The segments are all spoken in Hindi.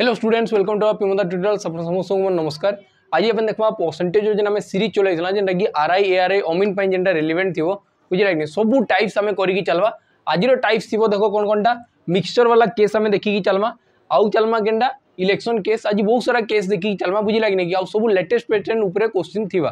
हेलो स्टूडेंट्स वेलकम टू अपन ट्यूटोरियल समस्त नमस्कार आज अपन देखा परसेंटेज जेना सीरीज चलना जेनटा कि R I A R I ओमिन जेनटा रिलेवेंट थी बुझेगा कि सब टाइप्स आम कर चलवा आज टाइप्स थी देख कौन कौन टा मिक्सचर वाला केस आम देखिक चलवा आउ चलमा के इलेक्शन केस आज बहुत सारा केस देखिक चलवा बुझेगा कि नहीं सब लेटेस्ट पेटर्न क्वेश्चन थी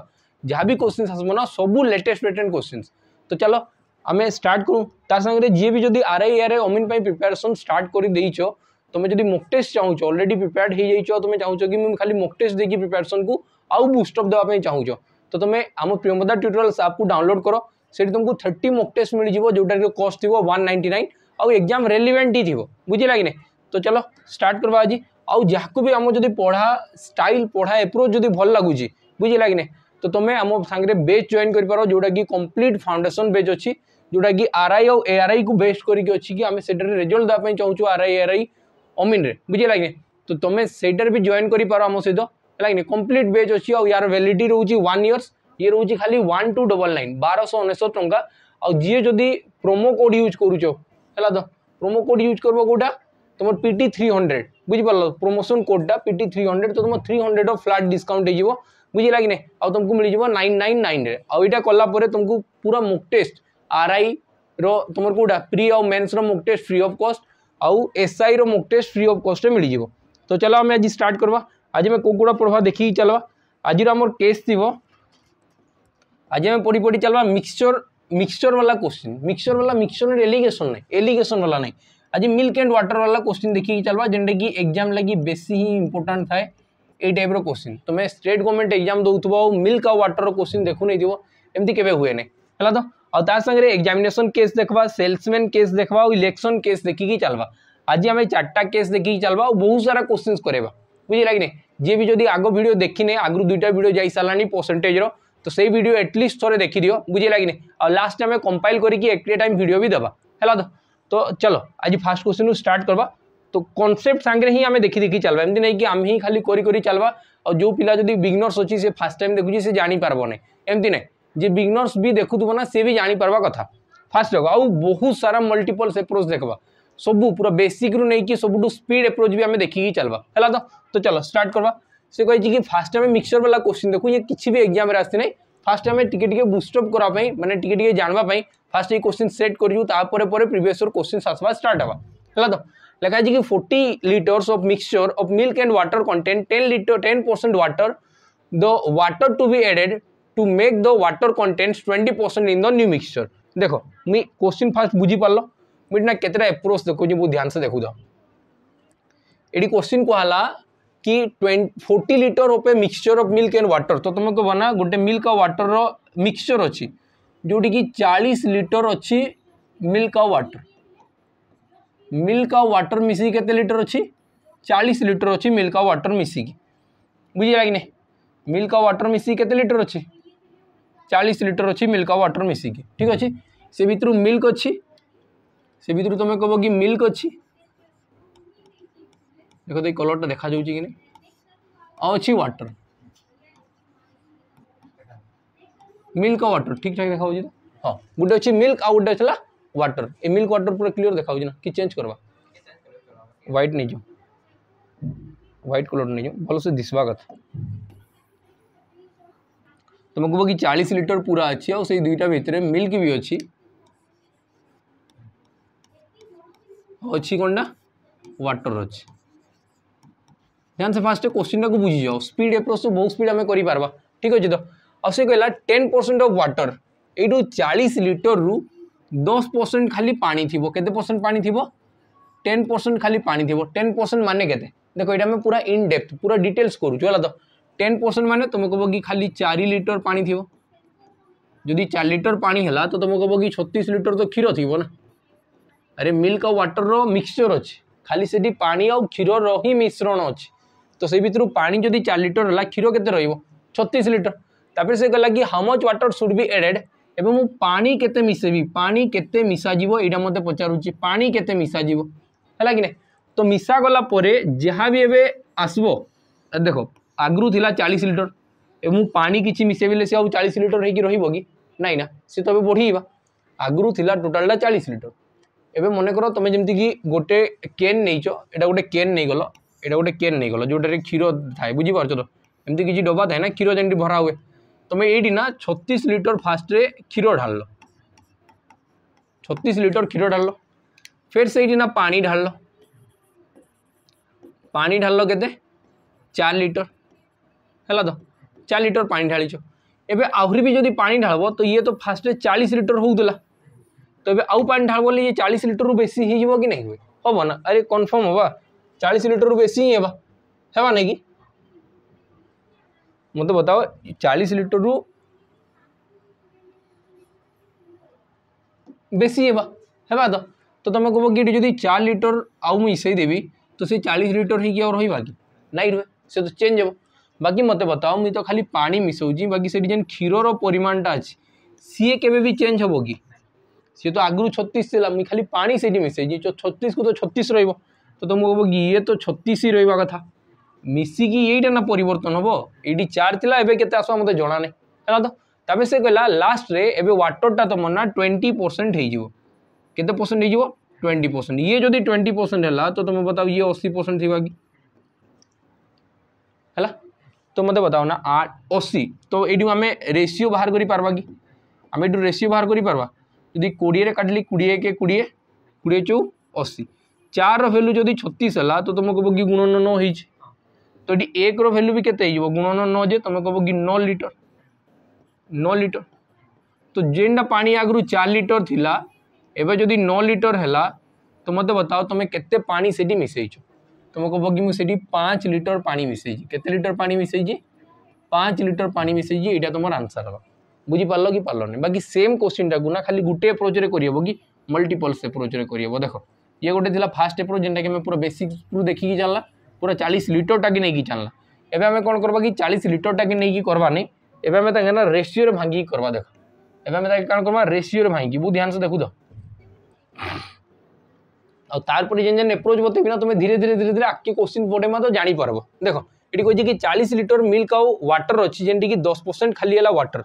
जहाँ भी क्वेश्चन आसम सब लेटेस्ट पैटर्न क्वेश्चन तो चलो आम स्टार्ट करूँ तासंगे जी भी जब R I A R I ओमिन प्रिपेरेसन स्टार्ट कर देचो तुम्हें जब मक टेस्ट चाहो अलरेडी प्रिपेयर हो जाइ तुम्हें चाहो कि मुझे खाली मक टेस्ट देखिए प्रिपेरेसन को आउ बुस्टअप देवाई चाहूँ तो तुम आम प्रियमदा ट्यूटोरियल्स आप डाउनलोड करो सीट तुमको थर्ट मोक टेस्ट मिल जाव कि कस्ट थी वा नाइंटी नाइन आउ एक्जाम रेलिवेन्ट ही थी बुझेगा कि नहीं तो चलो स्टार्ट करवा आज आउ जहाँ भी आम जो पढ़ा स्टाइल पढ़ा एप्रोच जो भल लगुच बुझेगा लगे ना तो तुम आम सागर बेच जॉन कर पार जोटा कि कम्प्लीट फाउंडेसन बेच अच्छी जोटा कि आर आई आर आई को बेस्ट करके अच्छी आम से रेजल्ट देखें चाहूँ आर आई आर आई ओमिन रे बुझेगा कि तो तुम सेटर भी जॉन कर पार आम सहित है कि कंप्लीट बेच अच्छी यार वैलिडी रोज वन इयर्स ये रोज खाली वन टू डबल नाइन बारश अनश टाँचा आए जदि प्रोमो कोड यूज करुच है तो प्रोमो कोड यूज करब तुम पीटी थ्री हंड्रेड बुझीपाल प्रमोशन कोडा पीटी थ्री हंड्रेड तो तुम थ्री हंड्रेड फ्लाट डिस्काउंट हो बुझेगा कि नहीं आमको मिल जाव नाइन नाइन नाइन आईटा कलापुर तुमको पूरा मुक टेस्ट आर आई रुमर कौटा फ्री आउ मेन्स रो मुक टेस्ट फ्री अफ कस्ट आउ ଏସ୍ଆଇର ମୋକ୍ ଟେଷ୍ଟ टेस्ट फ्री କଷ୍ଟରେ ମିଳିଯିବ मिल जाव तो चलो आम आज स्टार्ट करवा आज आम ପଢ଼ବା ଦେଖିକି ଚାଲବା ଆଜିର ଆମର କେସ୍ केस थी आज आम पढ़ी पढ़ी चलवा मिक्सचर वाला क्वेश्चन मिक्सचर वाला मिक्सचर में एलिगेशन ना एलिगेशन वाला ना आज मिल्क एंड वाटर वाला क्वेश्चन देखिए चलवा जेनटा कि एग्जाम लगी बेसी ही इंपोर्टां थाए यही टाइप्र क्वेश्चन तुम्हें स्टेट गवर्नमेंट एग्जाम दौथ मिल्क आउ वाटर क्वेश्चन देखु नहीं थोड़ा एमती के हुए ना है तो अवतार संघ एक्जामेसन केस देखा सेल्समैन केस देखा इलेक्शन केस देखिकी चलवा आज आम चार्टा केस देखिकी चलवा बहुत सारा क्वेश्चन करवा बुझे लगे जी भी जो आगे भिड देखने आगु दुईटा भिड जा सारा परसेंटेज तो से भिड एटलिस्ट देखी देखीदि बुझे लगे आ लास्ट आम कंपाइल करके टाइम भिड भी देवा है तो चलो आज फास्ट क्वेश्चन रू स्टार्ट करवा तो कनसेप्ट सांगे ही आम देखी देखी चलवा एमती नहीं कि आम ही खाली करी चलवा और जो पिला जो बिगनर्स अच्छी से फास्ट टाइम देखुची से जानी एमती ना एमती नहीं जे बिगनर्स भी देखु ना सी भी जापर कथा फास्ट जगह आउ बहुत सारा मल्टीपल्स एप्रोच देखा सब पूरा बेसिक रू नहीं कि सब स्पीड एप्रोच भी आम देखिक चलवा है तो, तो चलो स्टार्ट करवा से कही कि फास्ट आम मिक्सर वाला क्वेश्चन देखू ये किसी भी एग्जाम आसी ना फास्ट आम टे बुस्टअप करवाई मैंने टी टे जानवापी फास्ट ये क्वेश्चन सेट करपर प्रिस्र क्वेश्चन आसवा स्टार्ट हाँ है तो लिखा लिखाई कि forty litres of mixture of milk and water content ten litre ten percent water the water to be added to make the water content twenty percent in the new mixture দেখ মুই কোশ্চিন ফার্স্ট বুঝিপারল মুই না एप्रोच এপ্রোচ দেখুছি ध्यान से দেখুদ ये क्वेश्चन कहला कि फोर्टी लिटर उपये mixture of milk and water तो तुमको बना गोटे मिल्क आ वाटर मिक्सचर अच्छी जोटी की चालीस लिटर अच्छी मिल्क आ वाटर मिल्क आ वाटर मिसिक के लिटर अच्छी चालीस लिटर अच्छी मिल्क आ वाटर मिसिक बुझे कि नहीं मिल्क आ वाटर मिसिक के लिटर अच्छी चालीस लिटर अच्छी मिल्क आउ वाटर मिसिकी ठीक अच्छे से भितर मिल्क अच्छी से भितर तुम्हें कह कि मिल्क अच्छी देख तो कलर टा देखा कि नहीं अच्छी व्टर मिल्क वाटर ठीक ठाक देखा हाँ गोटे अच्छे मिल्क आ गोटे अच्छा व्टर ए मिल्क व्टर पूरा क्लीयर देखा ना कि चेंज करवा ह्वैट नहीं जाओ ह्वैट कलर नहीं जाओ भल से दिशा कथा तुमको बाकी चालीस लिटर पूरा अच्छी और से दुईटा भितर मिल्क भी अच्छी अच्छी कौन ना वाटर अच्छी ध्यान से फास्ट क्वेश्चन टाक बुझी जाओ स्पीड एप्रोच तो बहुत स्पीड आम कर ठीक अच्छे तो आ से कहला टेन परसेंट अफ व्टर यू चालीस लिटर रु दस परसेंट खाली पा थी के परसेंट पा थी टेन परसेंट खाली पा थी टेन परसेंट मान के देखो ये पूरा इन डेप्थ पूरा डिटेल्स करूँ है तो टेन परसेंट मैंने तुम कहो कि खाली चार लिटर पा थी जदि चार लिटर पा है तो तुम कहो कि छतीस लिटर तो क्षीर थी ना अरे मिल्क और वाटर रो मिक्सचर अच्छे खाली से पा और क्षीर रो ही मिश्रण अच्छे तो से भितर पा जदि चार लिटर है क्षीर के छतीस लिटर तापर से गला कि how much water should be added एवं मु पा के मिसेबी पा के मिसाजी यहाँ मत पचारूँ पा के मिसाजी है कि ना तो मिसा गला पर जहाँ भी एवं आसब देख ଆଗରୁ ଥିଲା ଚାଳିଶ ଲିଟର ଏବଂ ପାଣି କିଛି ମିଶାଇଲେ ସେ ଆଉ ଚାଳିଶ ଲିଟର ହେଇକି ରହିବ କି ନାଇଁ ନା ସେ ତ ଏବେ ବଢ଼େଇବା ଆଗରୁ ଥିଲା ଟୋଟାଲଟା ଚାଳିଶ ଲିଟର ଏବେ ମନେକର ତୁମେ ଯେମିତିକି ଗୋଟେ କେନ୍ ନେଇଛ ଏଇଟା ଗୋଟେ କେନ୍ ନେଇଗଲ ଏଇଟା ଗୋଟେ କେନ୍ ନେଇଗଲ ଯେଉଁଟାରେ କ୍ଷୀର ଥାଏ ବୁଝିପାରୁଛ ତ ଏମିତି କିଛି ଡବା ଥାଏ ନା କ୍ଷୀର ଯେମିତି ଭରା ହୁଏ ତୁମେ ଏଇଠି ନା ଛତିଶ ଲିଟର ଫାଷ୍ଟରେ କ୍ଷୀର ଢାଳିଲ ଛତିଶ ଲିଟର କ୍ଷୀର ଢାଳିଲ ଫେର୍ ସେଇଠି ନା ପାଣି ଢାଳିଲ ପାଣି ଢାଳିଲ କେତେ ଚାରି ଲିଟର है तो चार लिटर पा ढाच एवं आहरी भी जब पा ढाल तो ये तो फास्ट चालीस लिटर हो तो ये आउ पा ढाब बोले ये चालीस लिटर रू हो कि नहीं हुए हम ना अरे कनफर्म हवा चालीस लिटर बेसी ही होगा है कि मत बताओ चालीस लिटर रू बेसी है तो तो तुम कह कि जो चार लिटर आउ मुसईदेवी तो सी चालीस लिटर हो रही कि ना रुए से तो चेंज हो बाकी मत बताओ मुझे तो खाली पा मिसौची बाकी तो से जेन क्षीरर परिमाणटा अच्छे सीए के चेंज हे कि सी तो आगु छत्तीसा मुझे खाली पा से मिसेजी जो छत्तीस को तो छत्तीस रोब तो तुम तो कहो कि ये तो छत्तीस ही रहा कथा मिसिकी ये ना परर्तन चार ता एवं के मत नहीं है तो से कहला लास्ट व्टरटा तुम ना ट्वेंटी परसेंट होते परसेंट हो ट्वेंटी परसेंट ये जो ट्वेंटी परसेंट है तो तुम बताओ ये अशी परसेंट थी कि है तो मतलब बताओ ना आठ अशी तो ये आम रेसीो बाहर करें रेसीो बाहर करी कोड़े काटली कोड़े के कोड़े कोड़े चौ अशी चार भैल्यू जदि छत्तीस है तो तुम कहो कि गुणन न हो तो ये एक रैल्यू भी के गुणन नजे तुम कहो कि नौ लिटर नौ लिटर तो जेनटा पा आगु चार लिटर थी एवं जदि नौ लिटर है तो मत बताओ तुम्हें केत पा मिसेच तुम तो बगी मु सेठी पाँच लिटर पानी मिसेजी केते लिटर पानी मिसेजी पाँच लिटर पानी मिसेजी एटा तुम आंसर हम बुझीपार कि नहीं बाकी सेम क्वेश्चन टाक ना खाली गोटे एप्रोच्रे करहब कि मल्टीपल्स एप्रोच करहब देख ये गोटे थी फास्ट एप्रोच जेनटा कि पूरा बेसिक्रु देखिकी जानला पूरा चालीस लिटरटा कि नहीं जानला एवं आम कौन करवा कि चालीस लिटरटा कि नहीं करवानी एवं आम रेसीओ भांगिक करवा देख एवं कौन करवा रेसीओ भांगिकी बहुत ध्यान से देखु तो आउपर जेन जेन एप्रोच बतेबिना तुम धीरे धीरे धीरे धीरे आगे क्वेश्चन पढ़े मत तो जापर देख ये कहे कि चालीस लिटर मिल्क आउ आटर अच्छी जेनटी दस परसेंट खाली है व्टर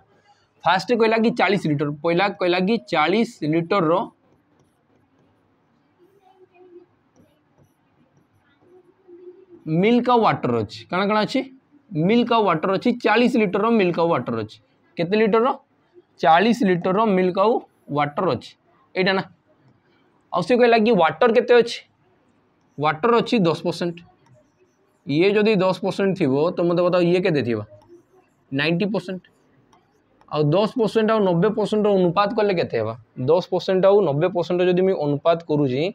फास्ट कहला कि चालीस लिटर पैला कहला कि चालीस लिटर र मिल्क आटर अच्छी कण कण अच्छी मिल्क आटर अच्छी चालीस लिटर मिल्क रिल्क आटर अच्छी केतर रिटर रिटर रिल्क आटर अच्छी एटा ना आउ कहला कि व्टर के व्टर अच्छी दस परसेंट ये जो दस परसेंट थी तो मत मतलब बताओ ये के नाइंटी परसेंट आ दस परसेंट आ नबे परसेंट अनुपात कले के दस परसेंट आउ नबे परसेंट जो मुझे अनुपात करुच्ची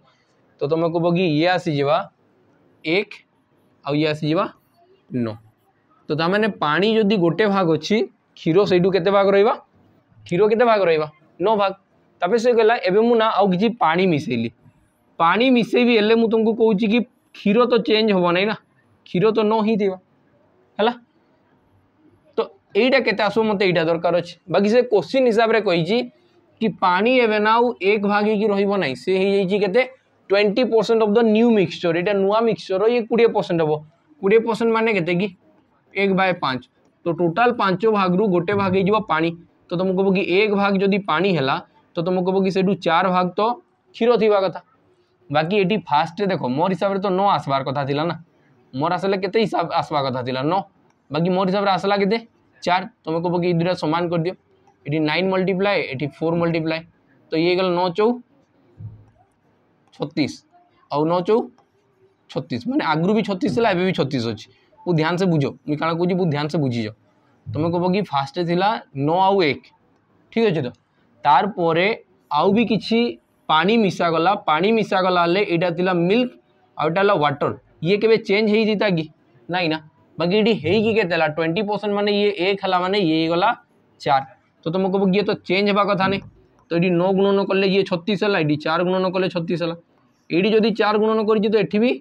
तो तुम कह कि ये आसी जावा एक आई आसीज नौ तो, तो मैंने पानी जदि गोटे भाग अच्छी क्षीर से भाग रीर के भाग रौ भाग तप से कहला एवं आज पा मिसेली भी मिसेबी हेल्ले तुमको कौच कि क्षीर तो चेंज हम ना ना क्षीर तो नही थी है तो यहाँ के आस मत यहाँ दरकार अच्छे बाकी से क्वेश्चन हिसाब से कही कि पा एवं आउ एक भागिकी रहा सी के twenty percent of the new mixture ये नुआ मिक्सचर ये कोड़े परसेंट हम कोड़े परसेंट मान के कि एक बाय पाँच तो टोटाल पांच भाग रु गोटे भाग हो पा तो तुमको कहो कि एक भाग जदि पा है तो तुम कहो कि चार भाग तो क्षीर थी कथा बाकी ये फास्टे देख मोर हिसाब से तो नौ आसवार कथा थी ना मोर आसा के आसवा कथा थी नौ बाकी मोर हिसाब से आसला के चार तुम कहो कि दुटा सामान कर दियो ये नाइन मल्टीप्लाए ये फोर मल्टीप्लाए तो ये गल नौ चौ छतीस आउ नौ चौ छतीस मैंने आगु भी छत्तीस था एवं छत्तीस अच्छे मुझे ध्यान से बुझ मुझे कहना कहूँ ध्यान से बुझीज तुम्हें कहो कि फास्टे थी नौ आउ एक ठीक अच्छे तो तार भी कि पानी मिसागला पानी मिसागला यहाँ थी मिल्क आउटाला व्टर ये के चेज होता कि ना ना बाकी ये के ट्वेंटी परसेंट मान ये एक है मान ये गला चार तो तुम कह ये तो चेंज हवा कथा ना तो ये नौ गुणन कले ये छत्तीस है ये चार गुणन कले छत्तीस है ये जो चार गुणन कर तो ये भी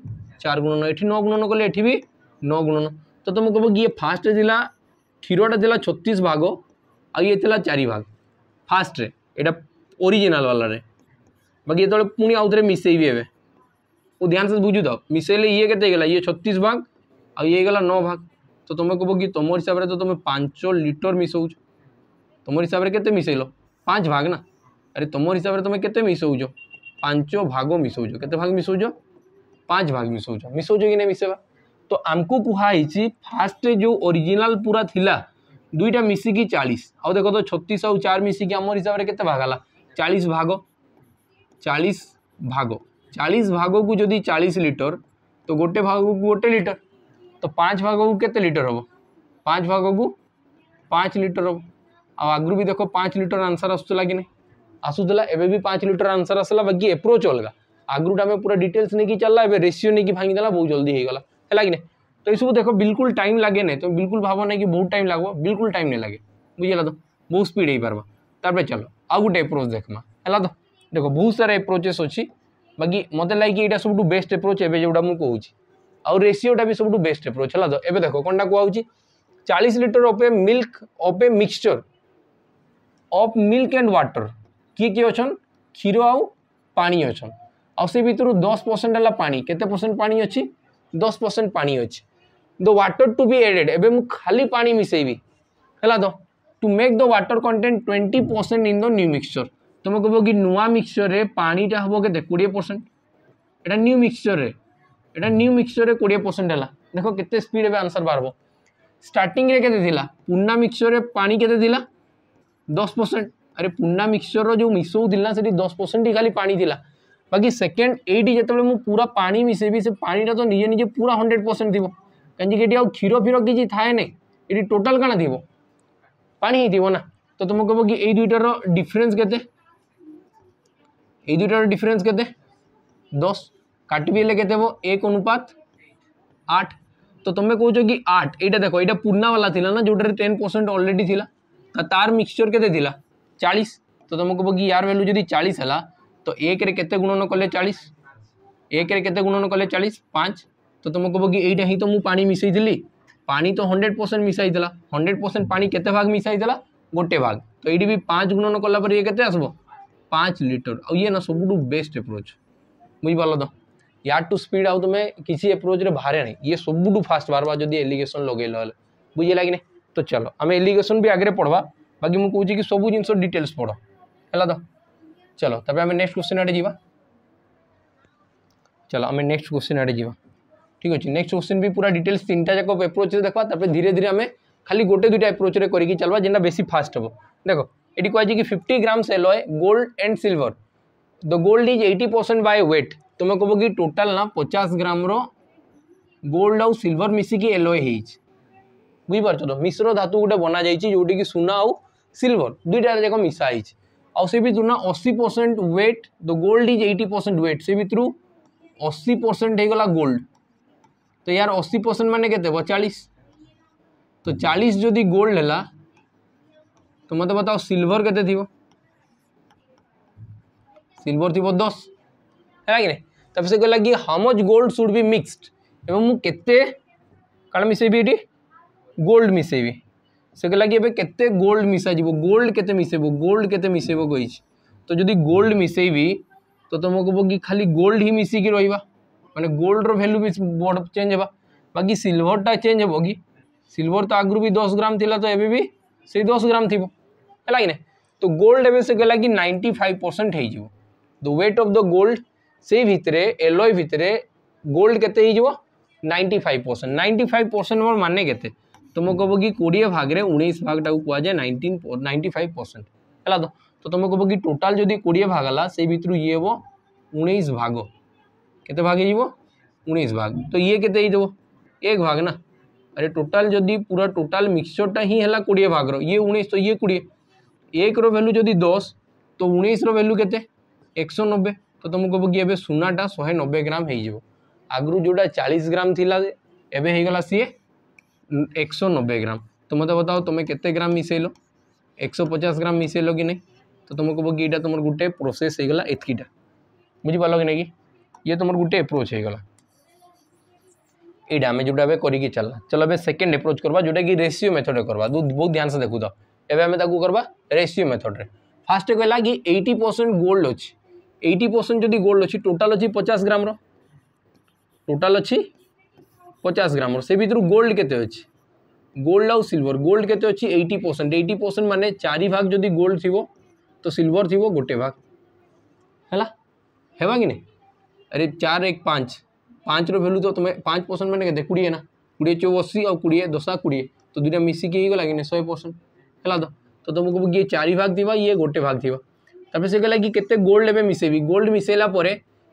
चार गुणन ये नौ गुणन कले भी नौ गुणन तो तुम कह ये फास्ट थी क्षीरटा थी छत्तीस भाग आ ये चार भाग फास्ट यहाँ ओरिजिनाल वाला रे बाकी ये पुणी आउ थे मिसेबे मुझ ध्यान से बुझुद तो। मिसेले ये के गला ये छत्तीस भाग आ ये गला नौ भाग तो तुम्हें कह कि तुम हिसाब से तो तुम पांच लिटर मिसौ तुम हिसाब से केसैल पाँच भाग ना अरे तुम हिसाब से तुम केसौ पांच भाग मिसौ केत भाग मिसौ पाँच भाग मिसौ मिसौ कि नहीं मिसेवा तो आमको कहुई फास्ट जो ओरिजिनाल पूरा थिला दुईटा मिसिकी चालीस आउ देख तो छत्तीस आउ चार मिसिकी आम हिसाब से कैसे भाग है चालीस भाग चालीस भाग चालीस भाग को जदि चालीस लिटर तो गोटे भाग को गोटे लिटर तो पाँच भाग को कैसे लिटर हे पाँच भाग को पाँच लिटर हे आगु भी देख पाँच लिटर आंसर आसूला कि नहीं आसूला एवं भी पाँच लिटर आंसर आसला बाकी एप्रोच अलग आगुटा पूरा डिटेल्स नहीं चलला एवं रेसीो नहीं भांगीदेला बहुत जल्दी होगा है कि नहीं तो इसको देख बिल्कुल टाइम लगे ना तुम तो बिल्कुल भाव ना कि बहुत टाइम लगे बिल्कुल टाइम नहीं लगे बुझेगा तो बहुत स्पीड हो पार्बा तप चलो आउ गोटे एप्रोच देखमा है तो देख बहुत सारा एप्रोचेस अच्छी बाकी मत लगे यहाँ सब बेस्ट एप्रोच एवं जोटा मुझे कहूँ आउ रेसीोटा भी सब बेस्ट एप्रोच है तो ये देख कौनटा कहु चालीस litre of a milk of a mixture of milk and water किए किए अच्छा क्षीर आउ पा अच्छा आ से दस परसेंट है पा के परसेंट पा अच्छी दस परसेंट पा अच्छी the water to be added एवं मु खाली पानी मिसेबी ହେଲା ତ to make the water content twenty percent in the new mixture ତୁମେ କହିବ କି ନୂଆ ମିକ୍ସଚରରେ ପାଣିଟା ହେବ କେତେ କୋଡ଼ିଏ ପରସେଣ୍ଟ ଏଇଟା ନ୍ୟୁ ମିକ୍ସଚରରେ ଏଇଟା ନ୍ୟୁ ମିକ୍ସଚରରେ କୋଡ଼ିଏ ପରସେଣ୍ଟ ହେଲା ଦେଖ କେତେ ସ୍ପିଡ଼ ଏବେ ଆନ୍ସର ବାହାରିବ ଷ୍ଟାର୍ଟିଂରେ କେତେ ଥିଲା ପୁରୁଣା ମିକ୍ସଚରରେ ପାଣି କେତେ ଥିଲା ଦଶ ପରସେଣ୍ଟ ଆରେ ପୁରୁଣା ମିକ୍ସଚରର ଯେଉଁ ମିଶାଉଥିଲା ସେଠି ଦଶ ପରସେଣ୍ଟ ହିଁ ଖାଲି ପାଣି ଥିଲା ବାକି ସେକେଣ୍ଡ ଏଇଠି ଯେତେବେଳେ ମୁଁ ପୁରା ପାଣି ମିଶାଇବି ସେ ପାଣିଟା ତ ନିଜେ ନିଜେ ପୁରା ହଣ୍ଡ୍ରେଡ଼ ପରସେଣ୍ଟ ଥିବ कहीं आज क्षीर फीर किसी थाए ना ये टोटाल कण थी पा ही थी ना तो तुम कहो कि युईटार डिफरेन्स के दुईटार डिफरेन्स के दस काटे के एक अनुपात आठ तो तुम्हें कौ कि आठ ये देख ये पुर्णावाला थी ना जोटे टेन परसेंट अलरेडी थी तो तार मिक्सचर के चालीस तो तुम कहो कि यार वैल्यू जी चालीस है तो एक गुणन कले चालीस एक गुणन कले चालीस पाँच तो तुम कहो कि यहाँ ही तो मुझे पा मिसली पा तो हंड्रेड परसेंट मिसाई देला हंड्रेड परसेंट पा के भाग मिसाई देला गोटे भाग तो ये भी पाँच गुणन कला ये के पाँच लिटर ये ना सब बेस्ट एप्रोच बुझिपाल तो यार टू स्पीड आउ तुम्हें किसी एप्रोच बाहर ना ये सब फास्ट बाहर जो एलिगेसन लगे बुझे लगे ना तो चलो आम एलिगेसन भी आगे पढ़वा बाकी मुझे कि सब जिन डिटेल्स पढ़ है तो चलो तब नेक्स्ट क्वेश्चन आड़े जा चलो आम नेक्स्ट क्वेश्चन आड़े जावा ठीक अच्छे नेक्स्ट क्वेश्चन भी पूरा डिटेल्स तीन टाक एप्रोच देखा तपे धीरे धीरे आम खाली गोटे दुईटा एप्रोच कर चलवा जेनटा बेसी फास्ट हे देख ये कहुच कि fifty grams alloy gold and silver the gold is eighty percent by weight तुम्हें कहो कि टोटाल ना पचास ग्राम रोल्ड आउ सिल्वर मिसिकी एलोए बुझ पार तो मिश्र धातु गोटे बना जाइए जोटि की सुना आउ सिल्वर दुईटा जाक मिसाई आउ से भी ना अशी percent weight the gold is eighty percent weight से भितर अशी परसेंट होगा गोल्ड तो यार अशी परसेंट मान के चालीस तो चालीस जदि गोल्ड है तो मत बताओ सिल्वर के सिल्वर थी दस है कि नहीं तब तो से कहला कि how much gold should be mixed एवं मुझे कण मिसेबी गोल्ड मिसेबी से कहला कि गोल्ड मिसा जी गोल्ड के गोल्ड के कही तो जदि गोल्ड मिसेबी तो तुम कहो कि खाली गोल्ड ही मिसिकी रहा मैंने गोल्ड रैल्यू भी बड चेंज हा बाकी सिल्वरटा चेंज हम कि सिल्वर तो आगु भी दस ग्राम थी तो ये भी से दस ग्राम थी है कि तो गोल्ड एवं से गला कि नाइंटी फाइव परसेंट हो वेट अफ द गोल्ड से भितर एलोय भितर गोल्ड के ninety five percent ninety five percent more मान के तुम कह कि कोड़े भाग में उन्नीस भागटा कह जाए नाइंटीन नाइंटी फाइव परसेंट है तो तुम तो तो कहो कि टोटाल जो कोड़े भाग है से भितर ये हे उ भाग कते भाग हो उन्नीस भाग तो ये के एक भाग ना अरे टोटाल जदि पूरा टोटाल मिक्सचरटा ही है कोड़े भाग रे उन्नीस तो ये कोड़े एक भैल्यू जदि दस तो उन्नीस रैल्यू के एकश नब्बे तो तुमको कहो कि सुनाटा शहे नब्बे ग्राम हो आगु जोटा चालीस ग्राम थी एबला सीए एक सौ नब्बे ग्राम तो मत बताओ तुम्हें कते ग्राम मिस एक सौ पचास ग्राम मिसेल कि नहीं तो तुम कहो कि यहाँ तुम गोटे प्रोसेस होगा इतकीटा बुझीपाल कि नहीं कि ये तुम गोटे एप्रोच हो गला ये आम जो एवं चलना चलो एवं सेकेंड एप्रोच करवा जोटा कि रेसीओ मेथड करवा बहुत ध्यान से देखु तो एवं आम करवा रेसीओ मेथड फास्ट कहला कि एट्टी परसेंट गोल्ड अच्छी एट्टी परसेंट जदि गोल्ड अच्छी टोटाल अच्छी पचास ग्राम रोटाल अच्छी पचास ग्राम से भितर गोल्ड के गोल्ड आउ सिल्वर गोल्ड के एट्टी परसेंट एट्टी परसेंट मानने चार भाग जदि गोल्ड थी तो सिल्वर थी गोटे भाग है कि नहीं अरे चार एक पाँच पाँच रो वैल्यू तो तुम्हें पाँच परसेंट मैंने कहते कुड़ी ना कुड़ी चौ अशी और कुड़ी दशा कुड़ी तो दुटा मिसिक ही गला कि नहीं शहे परसेंट है तो तो तुमको किए चार भाग थी ये गोटे भाग थी तब से कहला कि गोल्ड एवं मिसेबी गोल्ड मिसेला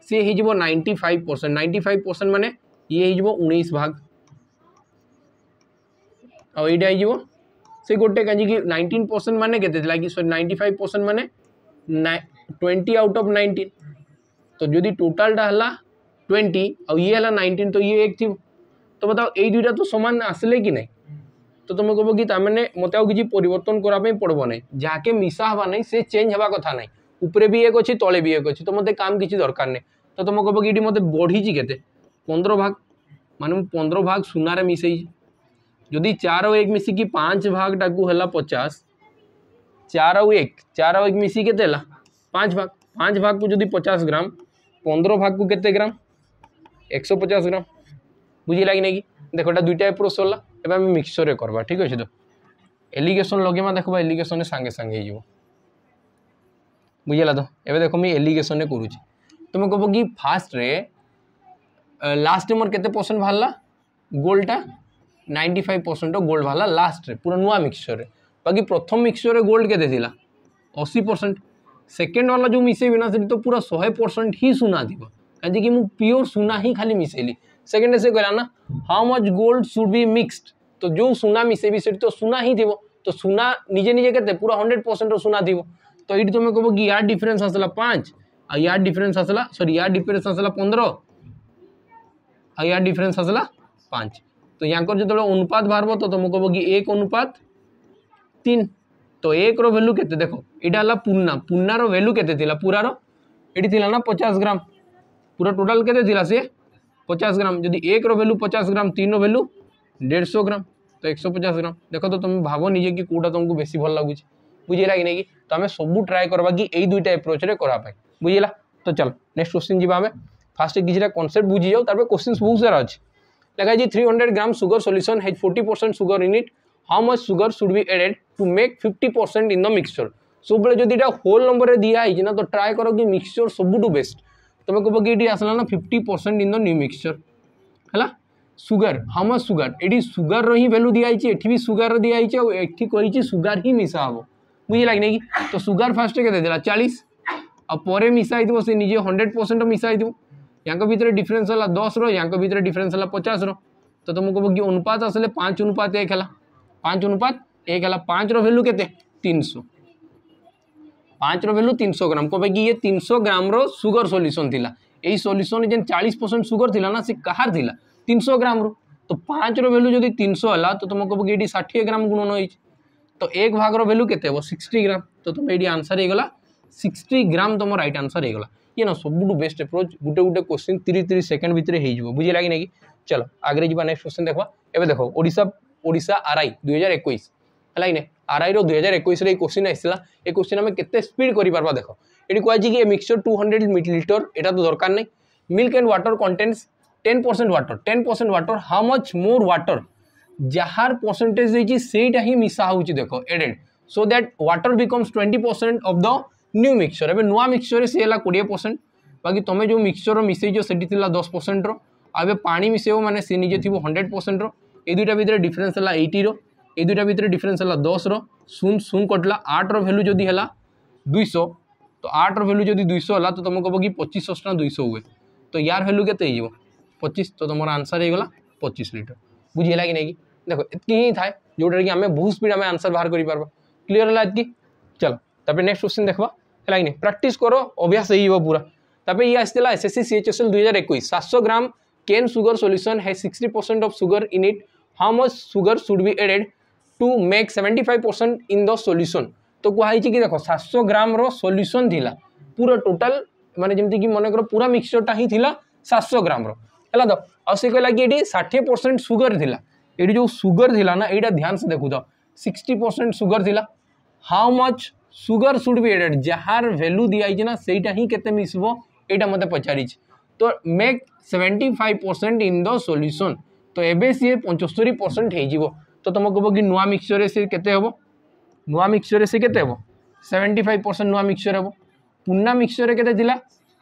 सी हो ninety five percent ninety five percent मैंने ये हो भाग आईटा हो गोटे कहीं नाइंटीन परसेंट मैंने के सरी नाइंटी फाइव परसेंट मैंने ट्वेंटी आउट अफ नाइंटीन तो जो टोटाल ट्वेंटी और ये है नाइंटीन तो ये एक थी तो बताओ ये दुईटा तो सामान आसले कि ना तो तुम्हें कहो कि मत आतन करापी पड़ब ना जहाँ के मिसा हाँ ना से चेंज हवा कथा ना उपरे भी एक अच्छे तले भी एक अच्छी तो मतलब काम किसी दरकार नहीं तो तुम कहो कि मतलब बढ़ी के पंद्रह भाग मान पंद्रह भाग सुनार मिसेज जदि चार आ एक मिसिक पाँच भाग टाक पचास चार आ एक चार आ एक मिसी के पाँच भाग पाँच भाग को जो पचास ग्राम পনেরো ভাগকু কেতে গ্রাম একশো পচাশ গ্রাম বুঝিলা কি নাকি দেখ এটা দুইটা এপ্রোচ সরলা এবার আমি মিক্সচরে করবা ঠিক আছে তো এলিগেসন লগেমা দেখবা এলিগেসনে সাঙ্গে সাঙ্গে হয়ে যাব বুঝিলা তো এবার দেখো আমি এলিগেসনে করুছি তুমি কব কি ফার্স্টরে লাস্টে মোর কেতে পরসেন্ট বাহারা গোল্ডটা নাইনটি ফাইভ পরসেন্ট গোল্ড বাহারা লাস্টরে পুরা নূয়া মিক্সচরে বাকি প্রথম মিক্সচরে গোল্ড কেতে লা অশী পরসেন্ট सेकेंड वाला जो मिसेबी ना तो पूरा शहे परसेंट ही सुना दीब कहीं मुझे प्योर सुना ही खाली मिसेली सेकेंड से कहला ना how much gold should be mixed तो जो सुना मिसेबी से तो सुना ही थी तो सुना निजे निजे के पूरा हंड्रेड परसेंट तो सुना थी तो ये तुम कह कि यार डिफरेन्स आसला पाँच आ यार डिफरेन्स आसला सरी यार डिफरेन्स आसला पंद्रह आ यार डिफरेन्स आसला पाँच तो यहाँ जो अनुपात बाहर तो तुम तो कह कि एक अनुपात तीन तो एक रो वैल्यू के देखो ये पुना पुनार पूर्णार वैल्यू के पूरा ये ना पचास ग्राम पूरा टोटाल के सी पचास ग्राम जदि एक रैल्यू पचास ग्राम तीन रैल्यू सौ ग्राम तो एक सौ पचास ग्राम देख तो तुम भाव निजे कि कौटा तुमको बेस भल लगुच बुझेगा कि नहीं कि तो आम सब ट्राए करवा कि यही दुईटा एप्रोच करवाई बुझेगा तो चल नेक्स्ट क्वेश्चन जी आम फास्ट किसी कनसेप्ट बुझी जाऊ क्वेश्चन बहुत सारा अच्छे लेखा three hundred gram sugar solution has forty percent sugar in it how much sugar should be added to make fifty percent in the mixture सब होल नंबर में दिखाई ना तो ट्राए कर कि मिक्सचर सब बेस्ट तुम्हें कह कि आसला fifty percent in the new mixture है सुगर हाउ मच सुगर ये सुगर रही वैल्यू दिखाई है ये भी सुगार दिखाई है ये कही सुगार ही मिसा हे बुझेगा कि नहीं तो सुगार फास्ट के चालीस आर मिसाई थोड़ा निजे हंड्रेड परसेंट मिसाई थो यहाँ भितर डिफरेन्स है दस रहा डिफरेन्स है पचास रो तो तुम तो कह कि अनुपात आसे पाँच अनुपात एक है पाँच अनुपात एक अला पाँच रो वैल्यू कहते तीन सौ पाँच रो वैल्यू तीन सौ ग्राम कहे कि ये तीन सौ ग्राम रो सुगर सोल्यूशन थी यही सोल्यूशन जेन चालीस परसेंट सुगर थी ना सी कहार थी तीन सौ ग्राम रो तो पाँच रैल्यू जब तीन सौ है तो तुम कहो कि ये षाठी ग्राम गुण हो तो एक भाग रैल्यू के सिक्सटी ग्राम तो तुम ये आंसर हो गला सिक्सटी ग्राम तुम रईट आंसर गला ये ना सब बेस्ट एप्रोच गोटे गोटे क्वेश्चन तीस तीस सेकेंड भितर हो बुझे लगे ना कि चलो आगे जी नेक्स्ट क्वेश्चन देखा एवं देख ओडा ओडा आर आई दुई हजार एक है कि आर आई रुई हजार एक क्वेश्चन आसला ये क्वेश्चन आम के स्पीड कर पार्बा देख ये कहुची कि मिक्सचर टू हंड्रेड लिटर यहाँ तो दरकार नहीं milk and water contents ten percent water ten percent water how much more water जहाँ परसेंटेज देटा ही मिसा हो देख added so that water becomes twenty percent of the new mixture एवं नुआ मिक्सचर से है कोड़े परसेंट बाकी तुम्हें जो मिक्सचर मिसेज से दस परसेंट रे पा मिसेब मैंने सी निजे थी हंड्रेड परसेंट रो युटा भितर डिफरेन्स है एट्टर ए दुईटा भितर डिफरेन्स है दस रून सुन कटा आठ रैल्यू जदि है दुई तो आठ रैल्यू जब दुई है तो तुमको कह कि पचीस टाँग दुई हुए तो यार भैल्यू के पचीस तो तुम आंसर हो गला पचीस लिटर बुझेगा कि नहीं कि देख एतक ही था जोटा कि आम बहुत स्पीड आम आंसर बाहर कर पार्ब क्लीयर है इतनी चल तापर नेक्स्ट क्वेश्चन देख है प्राक्ट कर अभ्यास हो पूरा तापर ये आसाला S S C C H S L दुई हजार एक सात सौ ग्राम केन सुगर सल्यूसन है sixty percent of sugar in it how much sugar should be added to make seventy five percent in the solution तो कहुई कि देख सात सौ ग्राम रल्यूसन थी पूरा टोटाल मानते जमीक मन कर पूरा मिक्सचरटा ही सात सौ ग्राम रहा तो आई कहला कि ये षाठी परसेंट सुगर थी ये जो सुगर थी ना यहाँ ध्यान से देखु तो सिक्सटी परसेंट सुगर थी how much sugar should be added जार भैल्यू दिखाई ना से के मिसब यहाँ मत पचार तो make seventy five percent in the solution तो ये सी पंचस्तरी परसेंट हो तो तुम कहो कि नुआ मिक्सचर सी के नुआ मिक्सचर सी के सेवेन्टी फाइव परसेंट नुआ मिक्सचर हे पुर्णा मिक्सचर के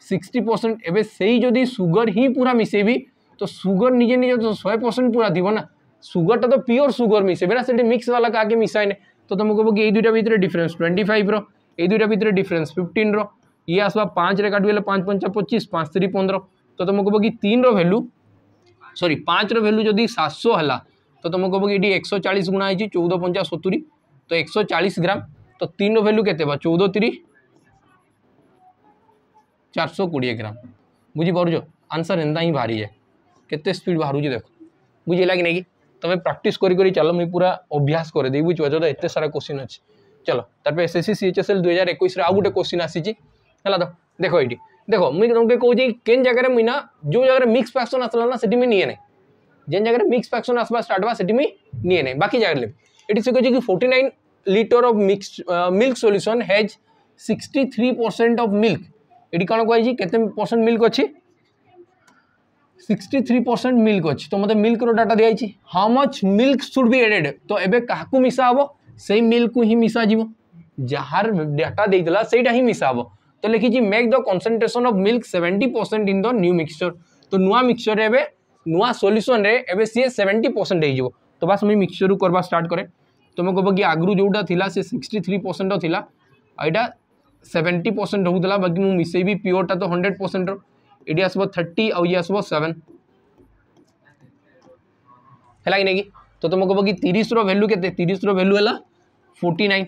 सिक्सटी परसेंट एवं से ही जदि सुगर ही पूरा मिसेबि तो सुगर निजे निजे तो शहे परसेंट पूरा थी ना सुगरटा तो पियोर सुगर मिसेबे ना से मिक्स वाला क्या मिसाए ना तो तुम कहो कि ये युटा भितर डिफरेन्स ट्वेंटी फाइव रई दुईटा भितर डिफरेन्स फिफ्टन रे आसवा पाँच काटे पाँच पंचा पचीस पाँच तीन पंद्रह तो तुम कहो कि तीन रैल्यू सरी पाँच रैल्यू जदि सात है तो तुम कह ये एक सौ चालीस गुणा है चौदह पंचा सतुरी तो एक सौ चालीस ग्राम तो तीन रैल्यू के चौदह तीरी चार सौ कोड़े ग्राम बुझीपार आंसर एंता ही बाहरी जाए के स्पीड बाहर देख बुझे कि नहीं कि तुम प्राक्ट कर चल मुझे पूरा अभ्यास कर दे बुझ जो एत सारा क्वेश्चन अच्छे चलो तरह S S C C H S L दुई हजार एक गोटे क्वेश्चन आसी तो देख ये ଦେଖ ମୁଇଁ ତମକେ କହୁଛି କେନ୍ ଜାଗାରେ ମୁଇଁ ନା ଯେଉଁ ଜାଗାରେ ମିକ୍ସ ଫ୍ୟାକ୍ସନ୍ ଆସିଲା ନା ସେଠି ମୁଇଁ ନିଏ ନାହିଁ ଯେନ୍ ଜାଗାରେ ମିକ୍ସ ଫ୍ୟାକ୍ସନ୍ ଆସିବା ଷ୍ଟାର୍ଟ ହେବା ସେଠି ମୁଇଁ ନିଏ ନାହିଁ ବାକି ଜାଗାରେ ଏଠି ଶିଖୁଛି କି forty nine litre of mix milk solution has sixty three percent of milk এটি কারণ কুহাইছি কেতে পরসেন্ট মিল্ক অছি সিক্সটি থ্রি পরসেন্ট মিল্ক অছি তো মতো মিল্কর ডাটা দিয়েছি how much milk should be added তো এবে কাহু মিশা হব সেই মিল্ক হি মিশা যাব যাহার ডাটা দিয়েছিল সেইটা হি মিশা হব तो लिखी make the concentration of milk seventy percent in the new mixture तो नुआ मिक्सचर एवं नुआ सल्यूसन एवं सी तो तो सेवेन्टी परसेंट हो तो बास मुझे मिक्सचर करवा स्टार्ट करे तुम कह कि आगु जो सी सिक्सटी थ्री परसेंट थी यहाँ सेवेन्टी परसेंट होता बाकी मुझे भी प्योरटा तो हंड्रेड परसेंट ये आस थर्टी आउ ये आसब सेवेन है कि नहीं तो तुम कह कि तीस रैल्यू के तीस रैल्यू है फोर्टी नाइन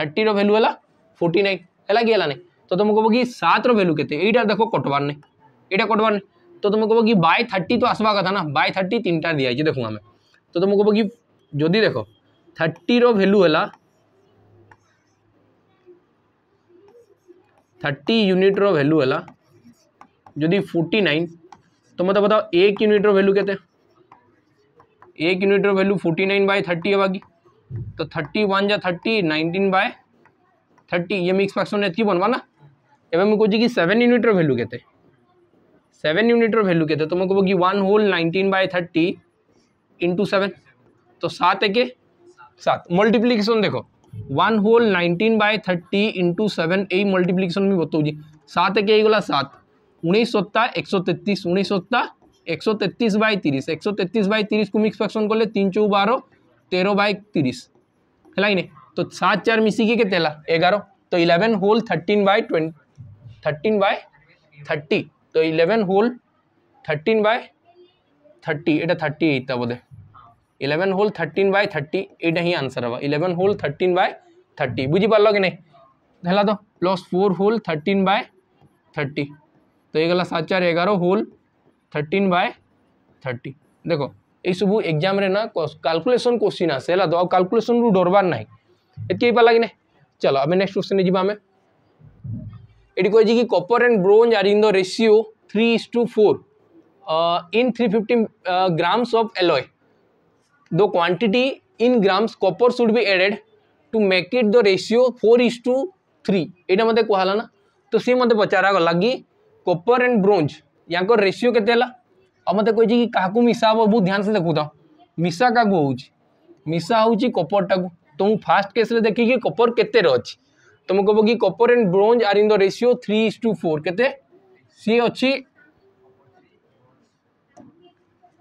थर्टी रैल्यू है फोर्टी नाइन है कि है ना तो तुम तो कहो कि सात रैल्यू के देखो कटवार नहीं यहाँ कटवार ने तो तुम तो कहो कि बै थर्टी तो आसवा कथा ना बै थर्टी तीन टाइम दिखाई देखू आम तो तुम तो कहो कि जदि देख थर्टी रैल्यू है थर्टी यूनिट रैल्यू है जदि फोर्टी नाइन तो मत मतलब बताओ एक यूनिट रैल्यू के एक unit value forty nine by thirty है बाकी तो थर्टी वन जा थर्टी नाइनटीन बै थर्टी ये मिक्स फैक्शन ये बनवा ना एवं मुझे को कि सेवेन यूनिट्र भैल्यू के सेवेन यूनिट्र भैल्यू के ऑफ वैल्यू कहते तो one whole nineteen by thirty into seven तो सात एक सात मल्टीप्लीकेशन देखो one whole nineteen by thirty into seven यही मल्टीप्लीकेशन भी बताऊँ सात एक गला सात उन्नीस सत्ता एक सौ तेतीस उन्नीस सत्ता एक सौ तेतीस बै तीस एक सौ तेतीस बै तीस को मिक्स फैक्शन कले तीन चौ बार तेरह बै तीस है तो सात चार मिसिकी के एगार तो eleven whole thirteen by twenty thirteen by thirty तो eleven whole thirteen by thirty ये थर्टी है बोधे eleven whole thirteen by thirty यहाँ ही आंसर हाँ eleven whole thirteen by thirty बुझीपार कि नहीं है तो plus four whole thirteen by thirty तो ये गला सात चार एगार होल थर्टीन बाय थर्टी देख यू एग्जाम काल्कुलेसन क्वेश्चन आसे है तो आलकुलेसन रू डरबार ना इतक पार्ला कि नहीं चलो अभी नेक्स्ट क्वेश्चन जी आम ये copper and bronze are in the ratio three is to four in three fifty grams of alloy the quantity in grams copper should be added to make it the ratio four is to three यहाँ मतलब कहलाना तो सी मत पचार गला कि कपर एंड ब्रोज या रेसीो के मत कह क्या मिसा हाँ बहुत ध्यान से देखु था तो। मिसा क्या होशा हूँ कपरटा को तो मुझे फास्ट केस देखी कपर के अच्छी तुम कह कहो कि copper and bronze are in the ratio three is to four के अच्छी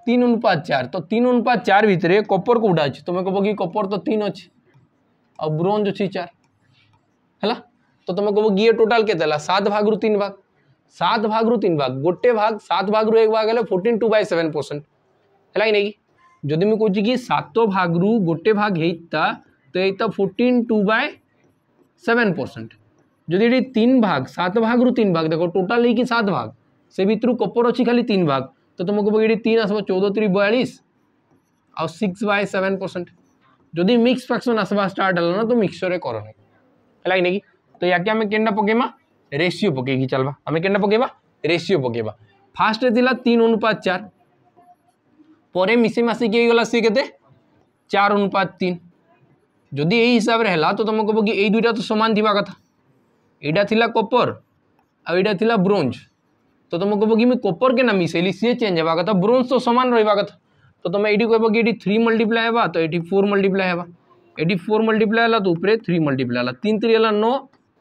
तीन अनुपात चार तो तीन अनुपात चार भितर कपर कौटा अच्छे तुम्हें कह कि कपर तो तीन अच्छे आ ब्रोज अच्छी चार है तो तुम तो कह ये टोटाल के सात भाग रु तीन भाग सात भाग रु तीन भाग गोटे भाग सात भाग रु एक भाग है forty two by seven percent है कि नहीं जदि मुझे कौच कि सत भाग रु गोटे भाग होता तो यही forty two by seven percent जदि तीन भाग सात भाग रु तीन भाग देखो टोटाल नहीं कि सात भाग से भितर कपर अच्छी खाली तीन भाग तो तुमको ये तीन आस चौदह तीन बयालीस आउ सिक्स बाय सेवेन परसेंट जदि मिक्स फ्राक्शन आसवा स्टार्ट है तो मिक्सर कर नहीं कि तो या कि आम के पकेमा रेसीो पकईकि चलवा आम के पकेवा रेसीो पकेवा फास्ट थी तीन अनुपात चार पर मिसेमासी गला सी के चार अनुपात तीन जदि यही हिसाब से है तो तुम कहो कि युटा तो सामान थी कथा यहाँ थी कपर आईटा थी ब्रोज तो तुम कहो कि मुझ कपर के ना मिसेली सी चेंज होगा कथा ब्रोज तो सामान रहा कथा तो तुम ये कह कि ये थ्री मल्टीप्लाय है तो ये फोर मल्टीप्लाय है ये फोर मल्टीप्लाय होगा तो उपरे थ्री मल्टीप्लाय है तीन तीन है नौ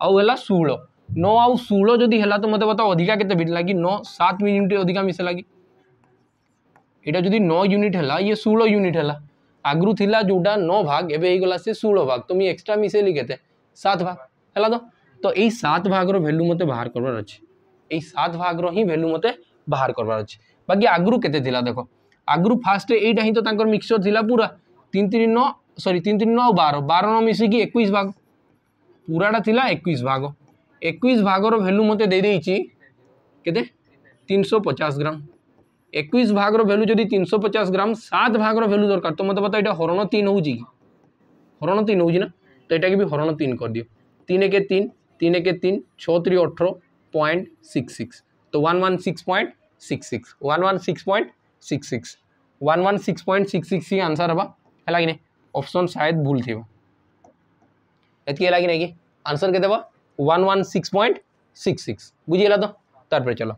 आला षोह नौ आउ षोह जदि है तो मत बताओ अधिका के मिनट लगे नौ सात मिनिट अधिका मिसेला कि यहाँ जो नौ यूनिट है ये षोह यूनिट है ଆଗରୁ ଥିଲା ଯେଉଁଟା ନଅ ଭାଗ ଏବେ ହେଇଗଲା ସେ ଷୋହଳ ଭାଗ ତ ମୁଇଁ ଏକ୍ସଟ୍ରା ମିଶାଇଲି କେତେ ସାତ ଭାଗ ହେଲା ତ ତ ଏଇ ସାତ ଭାଗର ଭ୍ୟାଲ୍ୟୁ ମୋତେ ବାହାର କରବାର ଅଛି ଏଇ ସାତ ଭାଗର ହିଁ ଭ୍ୟାଲ୍ୟୁ ମୋତେ ବାହାର କରବାର ଅଛି ବାକି ଆଗରୁ କେତେ ଥିଲା ଦେଖ ଆଗରୁ ଫାଷ୍ଟରେ ଏଇଟା ହିଁ ତ ତାଙ୍କର ମିକ୍ସଚର୍ ଥିଲା ପୁରା ତିନି ତିନି ନଅ ସରି ତିନି ତିନି ନଅ ବାର ବାର ନଅ ମିଶିକି ଏକୋଇଶ ଭାଗ ପୁରାଟା ଥିଲା ଏକୋଇଶ ଭାଗ ଏକୋଇଶ ଭାଗର ଭ୍ୟାଲ୍ୟୁ ମୋତେ ଦେଇଦେଇଛି କେତେ ତିନିଶହ ପଚାଶ ଗ୍ରାମ ଏକୋଇଶ ଭାଗର ଭ୍ୟାଲୁ ଯଦି ତିନିଶହ ପଚାଶ ଗ୍ରାମ ସାତ ଭାଗର ଭ୍ୟାଲୁ ଦରକାର ତ ମୋତେ ବତା ଏଇଟା ହରଣ ତିନ ହେଉଛି କି ହରଣ ତିନ ହେଉଛି ନା ତ ଏଇଟାକି ବି ହରଣ ତିନ କରିଦିଅ ତିନ ଏକେ ତିନ ତିନ ଏକେ ତିନ ଛଅ ତିନି ଅଠର ପଏଣ୍ଟ ସିକ୍ସ ସିକ୍ସ ତ one one six point six six one one six point six six one one six point six six ही आंसर हवा है कि ऑप्शन शायद भूल थी एतक है कि कि आंसर के देवा one one six point six six बुझीगला तो तार पर चलो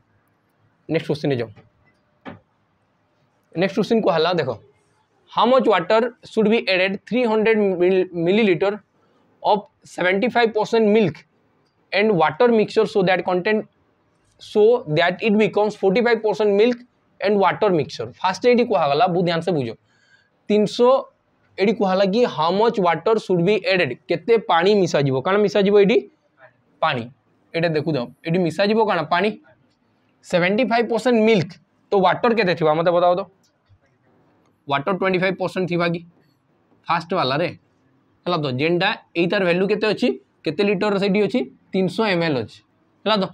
नेक्स्ट क्वेश्चन जाओ नेक्स्ट क्वेश्चन को हला देखो how much water should be added 300 millilitre of 75 percent milk and water mixture so that content so that it becomes 45 percent milk and water mixture first ये कहगला बहुत ध्यान से बुझ तीन सौ ये कहला कि how much water should be added के पानी मिसा जीवो कारण मिसा जीवो ये पानी ये देखु ये मिसा जीवो कारण पानी 75 परसेंट मिल्क तो वाटर के मत बताओ तो वाटर ट्वेंटी फाइव परसेंट थी फास्ट बाला रे तो जेनटा यार भैल्यू के अच्छी केटर से तीन सौ एम एल अच्छे है तो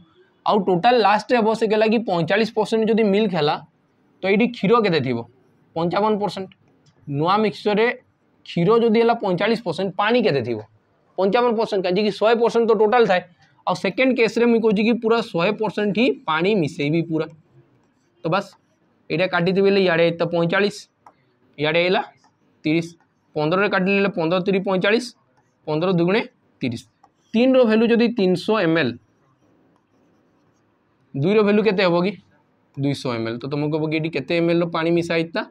आउ टोटाल लास्ट अवश्य कि पैंचाश परसेंट जदि मिल्क है तो ये क्षीर के पंचावन परसेंट नुआ मिक्सचर में क्षीर जो है पैंचाश परसेंट पा के पंचावन परसेंट कह शह परसेंट तो टोटाल थाए आ सेकेंड केस्रे मुझे कि पूरा शहे परसेंट ही पा मिसेबी पूरा तो बास ये काटी थी इे तो पैंचाश ଇଆଡ଼େ ହେଲା ତିରିଶ ପନ୍ଦରରେ କାଟିଦେଲେ ପନ୍ଦର ତିରି ପଇଁଚାଳିଶ ପନ୍ଦର ଦୁଗୁଣେ ତିରିଶ ତିନିର ଭ୍ୟାଲୁ ଯଦି ତିନିଶହ ଏମ୍ ଏଲ୍ ଦୁଇର ଭ୍ୟାଲୁ କେତେ ହେବ କି ଦୁଇଶହ ଏମ୍ ଏଲ୍ ତ ତୁମକୁ ହେବ କି ଏଠି କେତେ ଏମ୍ ଏଲ୍ର ପାଣି ମିଶା ହେଇଥିଲା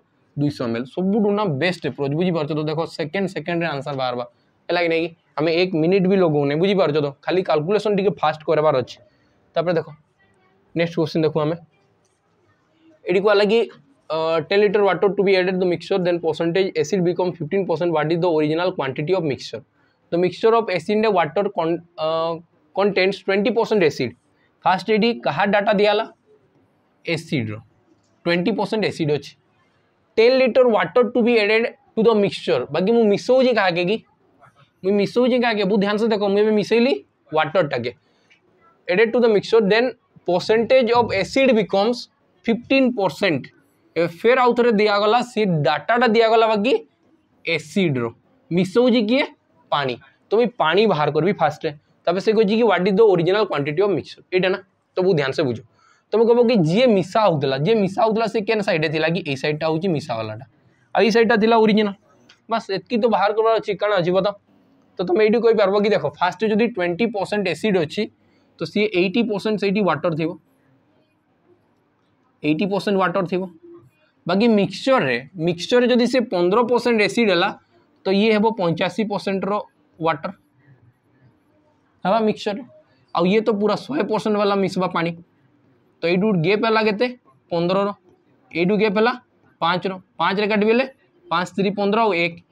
ଦୁଇଶହ ଏମ୍ ଏଲ୍ ସବୁଠୁ ନା ବେଷ୍ଟ ଆପ୍ରୋଚ୍ ବୁଝିପାରୁଛ ତ ଦେଖ ସେକେଣ୍ଡ ସେକେଣ୍ଡରେ ଆନ୍ସର୍ ବାହାରବା ହେଲା କି ନାଇଁ ଆମେ ଏକ ମିନିଟ୍ ବି ଲଗାଉନେ ବୁଝିପାରୁଛ ତ ଖାଲି କାଲକୁଲେସନ୍ ଟିକେ ଫାଷ୍ଟ କରିବାର ଅଛି ତାପରେ ଦେଖ ନେକ୍ସଟ କୋଶ୍ଚିନ୍ ଦେଖୁ ଆମେ ଏଠି କୁହା ଲାଗି ten litre water to be added the mixer then percentage acid become fifteen percent what is the original quantity of mixer the mixture of acid water contents twenty percent acid first ये कहा डाटा दिगला एसीड्र ट्वेंटी परसेंट एसीड अच्छे ten litre water to be added to the mixture बाकी मुझे क्या के मुझे मिसौचे क्या के बहुत ध्यान से देख मुझे मिसेली व्टर टाके added to the mixture then percentage of acid becomes fifteen percent फेर आउ थे दिगला से डाटाटा दिगला बाकी एसीड्र मिसौज किए पा तुम्हें तो पा बाहर कर भी फास्ट तब से कह is the original quantity of mixer ये ना तो बहुत ध्यान से बुझ तुम्हें तो कह कि जी मिसा होता जी मिसा होता से क्या सैडे थी कि सैडटा हूँ मिसावालाटा आई सैडटा थी ओरिजिनाल बस एत तो बाहर कर कौन तो तुम ये कही पार कि देख फास्ट जो ट्वेंटी परसेंट एसीड अच्छी तो सी परसेंट से वाटर थी परसेंट वाटर थी बाकी मिक्सचर रे मिक्सचर जब से पंद्रह परसेंट एसीड है तो ये हे पंचाशी परसेंट रटर है मिक्सचर आउ ये तो पूरा शहे परसेंट वाला मिसवा पानी तो यू गेप है कैसे पंद्रह यू गेप है पाँच रच रे काटे पाँच तीन पंद्रह एक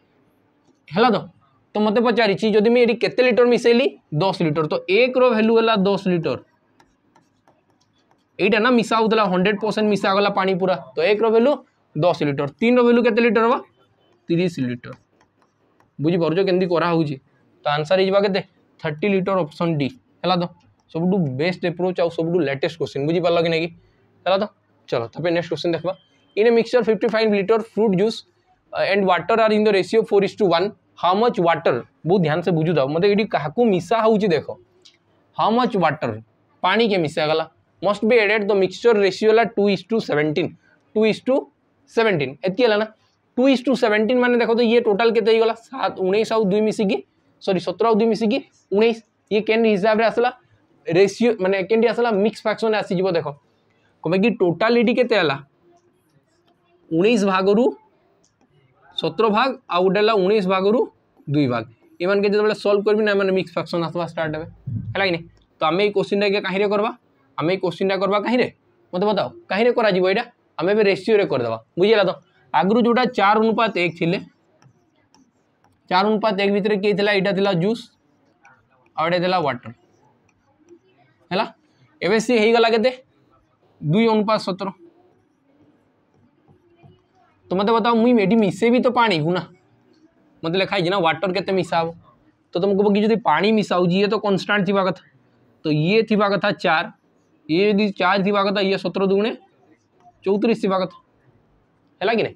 है तो तो मत पचारि मुझे ये केतर मिसेली दस लिटर तो एक रैल्यू है दस लिटर यहाँ ना मिसा होता हंड्रेड परसेंट मिसागला गला पा पूरा तो एक रैल्यू दस लिटर तीन रैल्यू के लिटर हाँ तीस लिटर बुझीपार केमी कराऊ तो आंसर होगा थर्टी लिटर अप्सन डी है तो सब बेस्ट एप्रोच आ सब लेटेस्ट क्वेश्चन बुझीपार कि नहीं है तो चलो तब नेक्स्ट क्वेश्चन देखा in a mixture fifty five litre fruit juice and water are in the ratio four is to one how much water बहुत ध्यान से बुझुदा मतलब ये क्या मिसा हो देख हाउ मच वाटर पा के मिसागला must be added the mixture ratio la 2 is to 17 2 is to 17 एतकी ना टू इज टू सेवेन्टीन मैंने देख तो ये टोटाल के सात उन्नीस आउ दुई मिसिकी सरी सतर आउ मिसिकी उन्नीस ये केन हिसाब से आसला रेसीो मैंने के आसला मिक्स फैक्शन आसीज देख कम कि टोटालीटी के उन्नीस भाग रु सतर भाग आउ उन्नीस भाग दुई भाग ये जो सल्व करी ना मैंने मिक्स फ्राक्शन आसवा स्टार्ट हे है तो आम ये क्वेश्चन टाइम कहीं करवा आम ये क्वेश्चनटा करवा कहीं मत बताओ कहीं यहाँ आम ए रे करदे बुझे तो आगु जोटा चार अनुपात एक थी चार अनुपात एक भितर किए थी यहाँ थी जूस आटा व्टर है एवं सी होगा के दुई अनुपात सतर तो मत बताओ मुझे ये भी तो पा को ना मत लिखाई ना व्टर के मिसा तो तुमको बगे जो पा मिसाऊ ये तो कनस्टाट थी कथ तो ये थी कथा चार ये यदि चार दिवागत ये सत्रह दुगुणे चौतरीस दिवागत है कि नहीं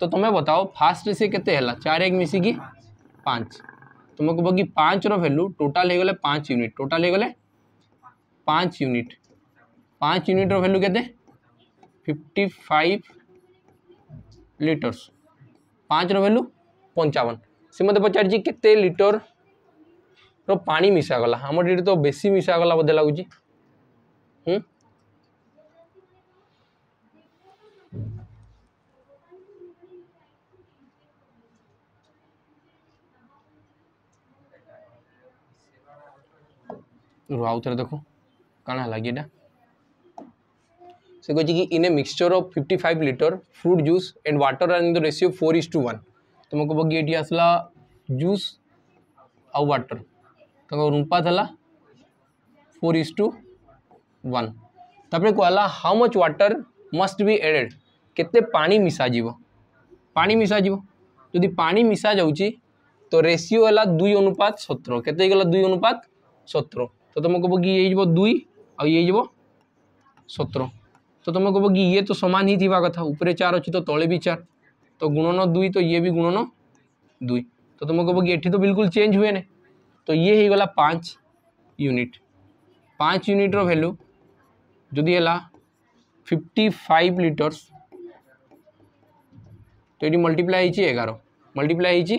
तो तुम्हें बताओ फास्ट से है चार एक मिसिकी पाँच तुमको बगी पाँच रैल्यू टोटाल हो पाँच यूनिट टोटाल हो पाँच यूनिट पाँच यूनिट रैल्यू के फिफ्टी फाइव लिटर्स पाँच रैल्यू पंचावन से मत पचार लिटर रो पानी मिसागला आम तो बेसी मिसागला बोधे लगुच Hmm? आउ देख कण है से कि in a mixture of 55 five litre fruit juice and water are the ratio four is to one तुमको बगे ये आसला जूस आउ व्टर तुम रूपा था फोर इज टू वन तपे कहला how much water must be added कितने पानी मिसा जीव पानी मिसा जीव जदि पानी मिसा जाऊँ तो रेसीो है दुई अनुपात सतर कत दुई अनुपात सतर तो तुम कह कि ये दुई आईज सतर तो तुम कहो कि ये तो सामान ही थी कथा उपरे चार अच्छी तो तले भी चार तो गुणन दुई तो ये भी गुणन दुई तो तुम कहो कि ये तो बिल्कुल चेंज हुए ना तो ये गला पाँच यूनिट पाँच यूनिट्र भैल्यू যদি ହେଲା ফিফটি ফাইভ লিটর্স তো এটি মল্টিপ্লাই হয়েছি এগারো মল্টিপ্লাই হয়েছি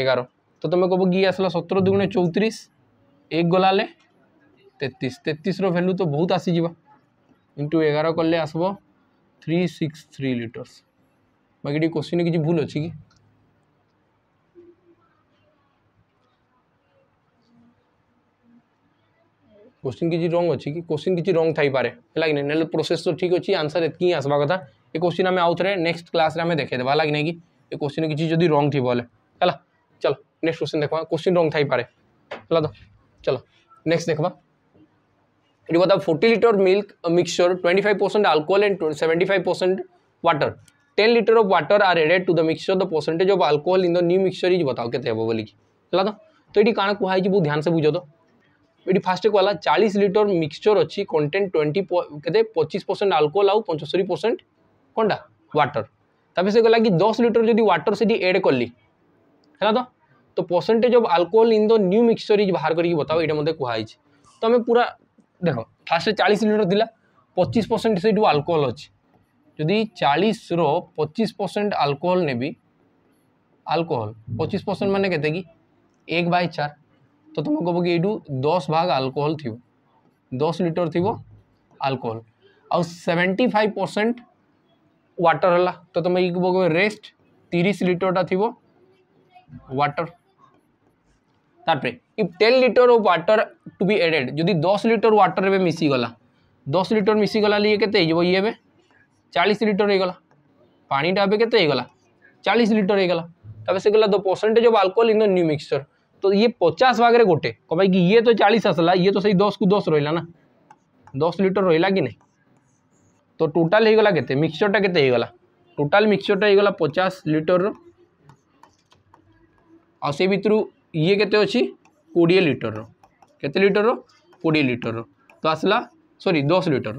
এগারো তো তুমি কব কি আসলা সতেরো দুগুণে চৌত্রিশ এক গলালে তেত্রিশ তেত্রিশর ভ্যালু তো বহুত আসিযা ইন্টু এগারো কলে আসব থ্রি সিক্স থ্রি লিটর্স বাকি কোশ্চিনে কিছু ভুল অছি কি क्वेश्चन किसी रंग अच्छे कि क्वेश्चन किसी रंग थी है कि नहीं प्रोसेस तो ठीक अच्छी आंसर एत ही आसवा कथा ये क्वेश्चन आम आउे नेक्स्ट क्लास देखेदे लगे नहीं कि क्वेश्चन किसी जो रंग थी है चलो नेक्स्ट क्वेश्चन देखा क्वेश्चन रंग थी है तो चलो नेक्स्ट देखा ये कथा forty litre milk mixture twenty five percent alcohol and seventy five percent water ten litre of water are added to the mixture the percentage of alcohol in the new mixture is बताओ के बोल है तो ये कहना कहुई बहुत ध्यान से बुझ तो ଏଠି ଫାଷ୍ଟ କହିଲା ଚାଳିଶ ଲିଟର ମିକ୍ସଚର ଅଛି କଣ୍ଟେଣ୍ଟ ଟ୍ୱେଣ୍ଟି କେତେ ପଚିଶ ପରସେଣ୍ଟ ଆଲକୋହଲ ଆଉ ପଞ୍ଚସ୍ତରୀ ପରସେଣ୍ଟ କ'ଣଟା ୱାଟର ତାପରେ ସେ କହିଲା କି ଦଶ ଲିଟର ଯଦି ୱାଟର ସେଠି ଏଡ଼୍ କଲି ହେଲା ତ তো percentage of alcohol in the new mixture is বাহার করি বতাও এটা মধ্যে কুহাইছে তো আমি পুরা দেখ ফার্স্টে চাশ লিটর দিলা পঁচিশ পরসেন্ট সেইটু আলকোহল অছি যদি চাশর পঁচিশ পরসেন্ট আলকোহল নেবি আলকোহল পঁচিশ পরসেন্ট মানে কেতে কি এক বাই চার तो तुम कहो कि यू दस भाग आल्कोहल थी दस लिटर थी आलकोहल आ सेवेन्टी फाइव परसेंट व्टर है तो तुम ये कह रेस्ट तीस लिटरटा थी व्टर तापर if ten litre of water to be added जो दस लिटर व्टर एवं मिसीगला दस लिटर मिसीगला ये के चालीस लिटर होगा पाटा अभी के चालीस लिटर होगा तब से कहला the percentage of alcohol in the new mixture तो ये पचास भाग गोटे कह भाई कि ये तो चालीस आसला ये तो सही दस कु दस रहा ना दस लिटर रहा कि नहीं तो टोटाल गला के मिक्सचरटा के टोटाल मिक्सचरटा होगा पचास लिटर रे भितर ये के अच्छी कोड़े लिटर रत लिटर कोड़े लिटर तो आसला सरी दस लिटर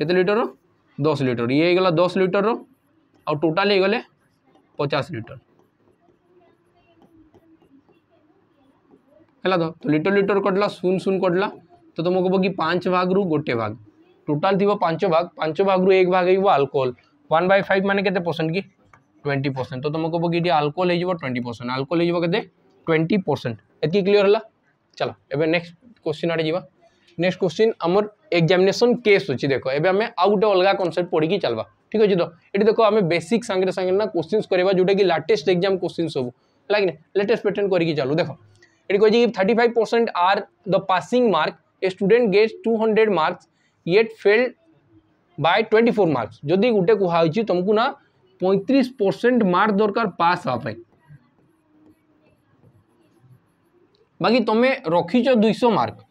रत लिटर दस लिटर ये गला दस लिटर आ टोटाल गले पचास लिटर है तो तो लिटर लिटर कटला शून शून कटला तो तुमको कह कि पांच भाग रु गोटे भाग टोटाल थी पांच भाग पांच भाग रु एक भाग है आल्कोहल वन बै फाइव मैंने केसेंट कि ट्वेंटी परसेंट तो तुमको कह कि आल्कोहल हो ट्वेंटी परसेंट आल्कोहल होते ट्वेंटी परसेंट एति क्लीयर है चलो एवं नेक्स्ट क्वेश्चन आड़े जावा नेक्स्ट क्वेश्चन आम एक्जामेसन केस अच्छे देख एमें आउ गोटे अलग कनसेप्ट पढ़ी चलवा ठीक अच्छे तो ये देख आम बेसिक्स सांगे सांगे ना क्वेश्चन करवा जोटा कि लाटेस्ट एक्जाम क्वेश्चन सब है कि लेटेस्ट पैटर्न करूँ देख रिकॉज if thirty five percent are the passing mark a student gets two hundred marks yet failed by twenty four marks जदि गोटे कहा तुमको ना पैंतीस परसेंट मार्क दरकार पास हाँपाई बाकी तुम रखीच दुईश मार्क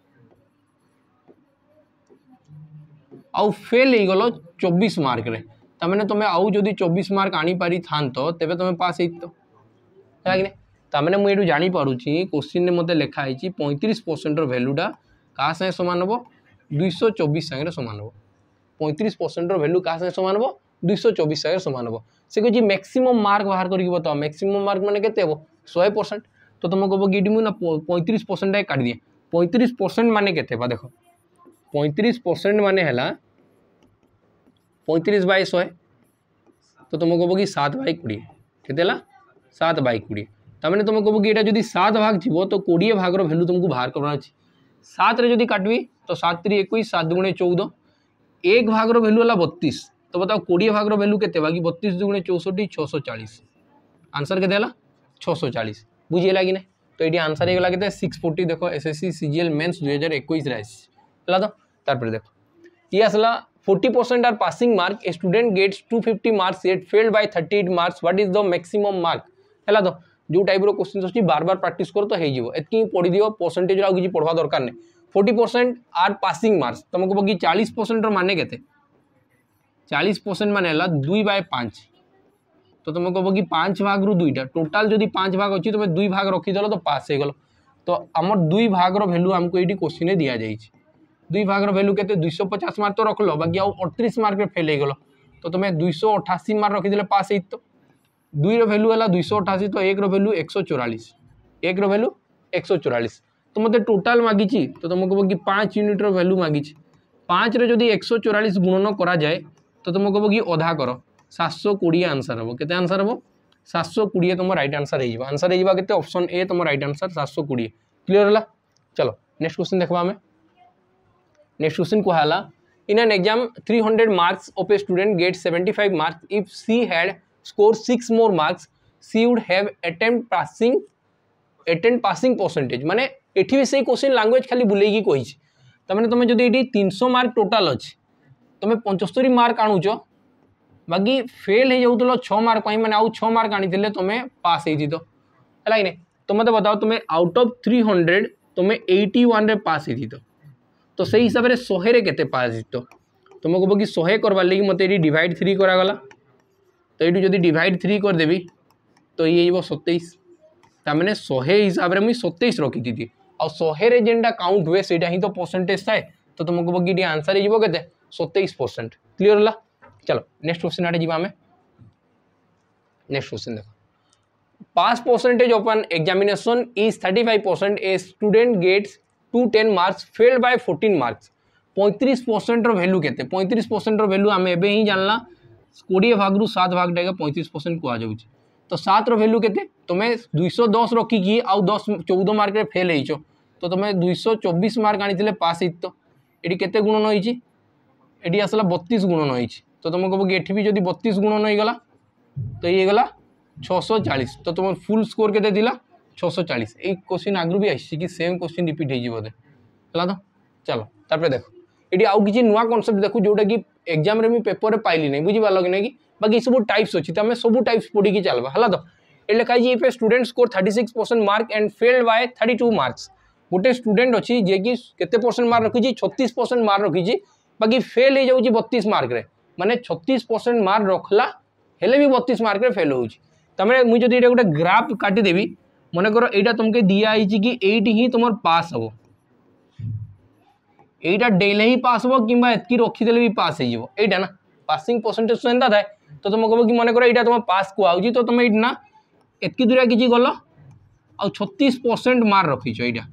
आउ फेल हो गल चौबीस मार्क रे तमें तुम चौबीस मार्क आनी पारि था तेज तुम पास होता तमें मुझे यू जापी क्वेश्चन में मतलब लिखाई पैंतीस परसेंटर भैल्यूटा क्या सागे सामान हम दुईश चौबीस सागर सामान हे पैंतीस परसेंटर भैल्यू क्या सागे सामान हम दुईश चौबीस सागर सामान हम से कह मैक्सीम मार्क बाहर कर मैक्सीम मार्क मैंने के शहे परसेंट तो तुम कहो कि मुझे ना पैंतीस परसेंट का दिए पैंतीस परसेंट मान के देख पैंतीस परसेंट मान है पैंतीस बै शहे तो तुम कह कि सात बै कोड़े के सात बै कोड़े तमें तुम तो कहू कि सात भाग थी तो कोड़े भाग रैल्यू तुमको बाहर करना अच्छे सात जी काटवि तो सात तीन एक सात गुणे चौदह एक भाग रैल्यू है बत्तीस तो बताओ कोड़े भाग रैल्यू के बाकी बत्तीस दुगुणे छः सौ चालीस आंसर के छः सौ चालीस बुझे लगे ना तो ये आंसर है सिक्स फोर्टी देख S S C CGL mains दुई हजार एक तो तार देख ये आसला forty percent are passing mark a student gets two fifty marks at failed by thirty eight marks what is the maximum mark है तो ଯେଉଁ ଟାଇପ୍ର କୋଶ୍ଚିନ୍ ଅଛି ବାର ବାର ପ୍ରାକ୍ଟିସ୍ କର ତ ହେଇଯିବ ଏତିକି ପଢ଼ିଦିଅ ପରସେଣ୍ଟେଜ୍ ଆଉ କିଛି ପଢ଼ିବା ଦରକାର ନାହିଁ forty percent are passing marks ତୁମକୁ ପକି ଚାଳିଶ ପରସେଣ୍ଟର ମାନେ କେତେ ଚାଳିଶ ପରସେଣ୍ଟ ମାନେ ହେଲା ଦୁଇ ବାଏ ପାଞ୍ଚ ତ ତୁମେ କହିବ କି ପାଞ୍ଚ ଭାଗରୁ ଦୁଇଟା ଟୋଟାଲ୍ ଯଦି ପାଞ୍ଚ ଭାଗ ଅଛି ତୁମେ ଦୁଇ ଭାଗ ରଖିଦେଲ ତ ପାସ୍ ହେଇଗଲ ତ ଆମର ଦୁଇ ଭାଗର ଭ୍ୟାଲୁ ଆମକୁ ଏଇଠି କୋଶ୍ଚିନ୍ରେ ଦିଆଯାଇଛି ଦୁଇ ଭାଗର ଭ୍ୟାଲୁ କେତେ ଦୁଇଶହ ପଚାଶ ମାର୍କ ତ ରଖିଲ ବାକି ଆଉ ଅଠତିରିଶ ମାର୍କରେ ଫେଲ୍ ହେଇଗଲ ତ ତୁମେ ଦୁଇଶହ ଅଠାଅଶୀ ମାର୍କ ରଖିଦେଲେ ପାସ୍ ହେଇତ दुईर भैल्यू है दुई अठाशी तो एक रैल्यू एक सौ चौरास एक रैल्यू एक सौ चौरास तो मत टोटाल मागिच तो तुम तो कह कि पाँच यूनिट्र भैल्यू मागिच पाँच जदि एक सौ चौरास गुणन कराए तो तुम कह कि अधा कर सातशो कोड़े आंसर हम के आंसर हम सातशो कोड़े तुम रईट आंसर हो आंसर होते अप्सन ए तुम रईट आंसर सातशो कोड़े क्लीयर है चलो नेक्स्ट क्वेश्चन देखा आम नेक्स्ट क्वेश्चन कहला in an exam three hundred marks of a student get seventy five marks if she had score six more marks she would have attempt passing, attempt passing percentage. माने इटी वैसे ही क्वेश्चन लैंग्वेज खाली बुलेगी कोई चीज़. तो मैंने तो जो दे इटी 300 मार्क टोटल हो ची. तो मैं मार्क आनु जो. बाकी फेल है जो तो लो छह मार्क कहीं मैंने आउ छह मार्क आनी थी ले पास ही थी तो. अलग ने. तो मतलब बताओ तुम्हें आउट ऑफ 300 तुम्हें 81 रे पास ही थी तो तो सही हिसाब से 100 रे केते पास ही तो तुमको बकी 100 करवा लेगी मते डिवाइड थ्री करा गला तो यू जदि डिड थ्री करदेवि तो ये सतैश तमें शहे हिसाब से मुझे सतैश रखी थी आहेरे जेनटा काउंट हुए से तो परसेंटेज थाए तो तुमको बगे आंसर है कैसे सतैश परसेंट क्लीयर है चलो नेक्स्ट क्वेश्चन आटे जामे नेक्स्ट क्वेश्चन देख pass percentage of an examination is thirty five percent a student gets two ten marks fail by fourteen marks पैंतीस परसेंट रैल्यू के पैंतीस परसेंट रैल्यू आम एवं ही जानला କୋଡ଼ିଏ ଭାଗରୁ ସାତ ଭାଗଟାକେ ପଇଁତିରିଶ ପରସେଣ୍ଟ କୁହାଯାଉଛି ତ ସାତର ଭ୍ୟାଲ୍ୟୁ କେତେ ତୁମେ ଦୁଇଶହ ଦଶ ରଖିକି ଆଉ ଦଶ ଚଉଦ ମାର୍କରେ ଫେଲ୍ ହେଇଛ ତ ତୁମେ ଦୁଇଶହ ଚବିଶ ମାର୍କ ଆଣିଥିଲେ ପାସ୍ ହେଇଥିତ ଏଠି କେତେ ଗୁଣନ ହେଇଛି ଏଠି ଆସିଲା ବତିଶ ଗୁଣନ ହେଇଛି ତ ତୁମେ କହିବ କି ଏଠି ବି ଯଦି ବତିଶ ଗୁଣନ ହେଇଗଲା ତ ଇଏ ହେଇଗଲା ଛଅଶହ ଚାଳିଶ ତ ତୁମ ଫୁଲ୍ ସ୍କୋର୍ କେତେ ଥିଲା ଛଅଶହ ଚାଳିଶ ଏଇ କୋଶ୍ଚିନ୍ ଆଗରୁ ବି ଆସିଛି କି ସେମ୍ କୋଶ୍ଚିନ୍ ରିପିଟ୍ ହେଇଯିବ ବୋଧେ ହେଲା ତ ଚାଲ ତାପରେ ଦେଖ ଏଠି ଆଉ କିଛି ନୂଆ କନସେପ୍ଟ ଦେଖୁ ଯେଉଁଟାକି एग्जाम पेपर पाली नहीं बुझा लगे नहीं कि बाकी सब टाइप्स अच्छे तो आम सब टाइप्स पढ़ी की चलवा है तो ये लिखाई if a student score thirty six percent mark and failed by thirty marks गोटे स्टूडेंट अच्छी जेकि परसेंट मार्क रखी छतीस परसेंट मार्क रखी बाकी फेल हो जाऊँगी बतीस मार्क मैंने छतीस परसेंट मार्क रखला हेले भी बतीस मार्क फेल हो होने मुझे ये गोटे ग्राफ काटिदेवी मनकर यहाँ तुमको दिखाई कि यही ही तुम पास हे यहाँ डेले ही पास हे कि एतक रखीदे भी पास होटा ना पासिंग परसेंटेज तो एंता था तो तुम कहो कि मन कर यहाँ तुम पास कहो तो तुम ना एतक दूरिया कि गल आ छतीस परसेंट मार्क रखी यहाँ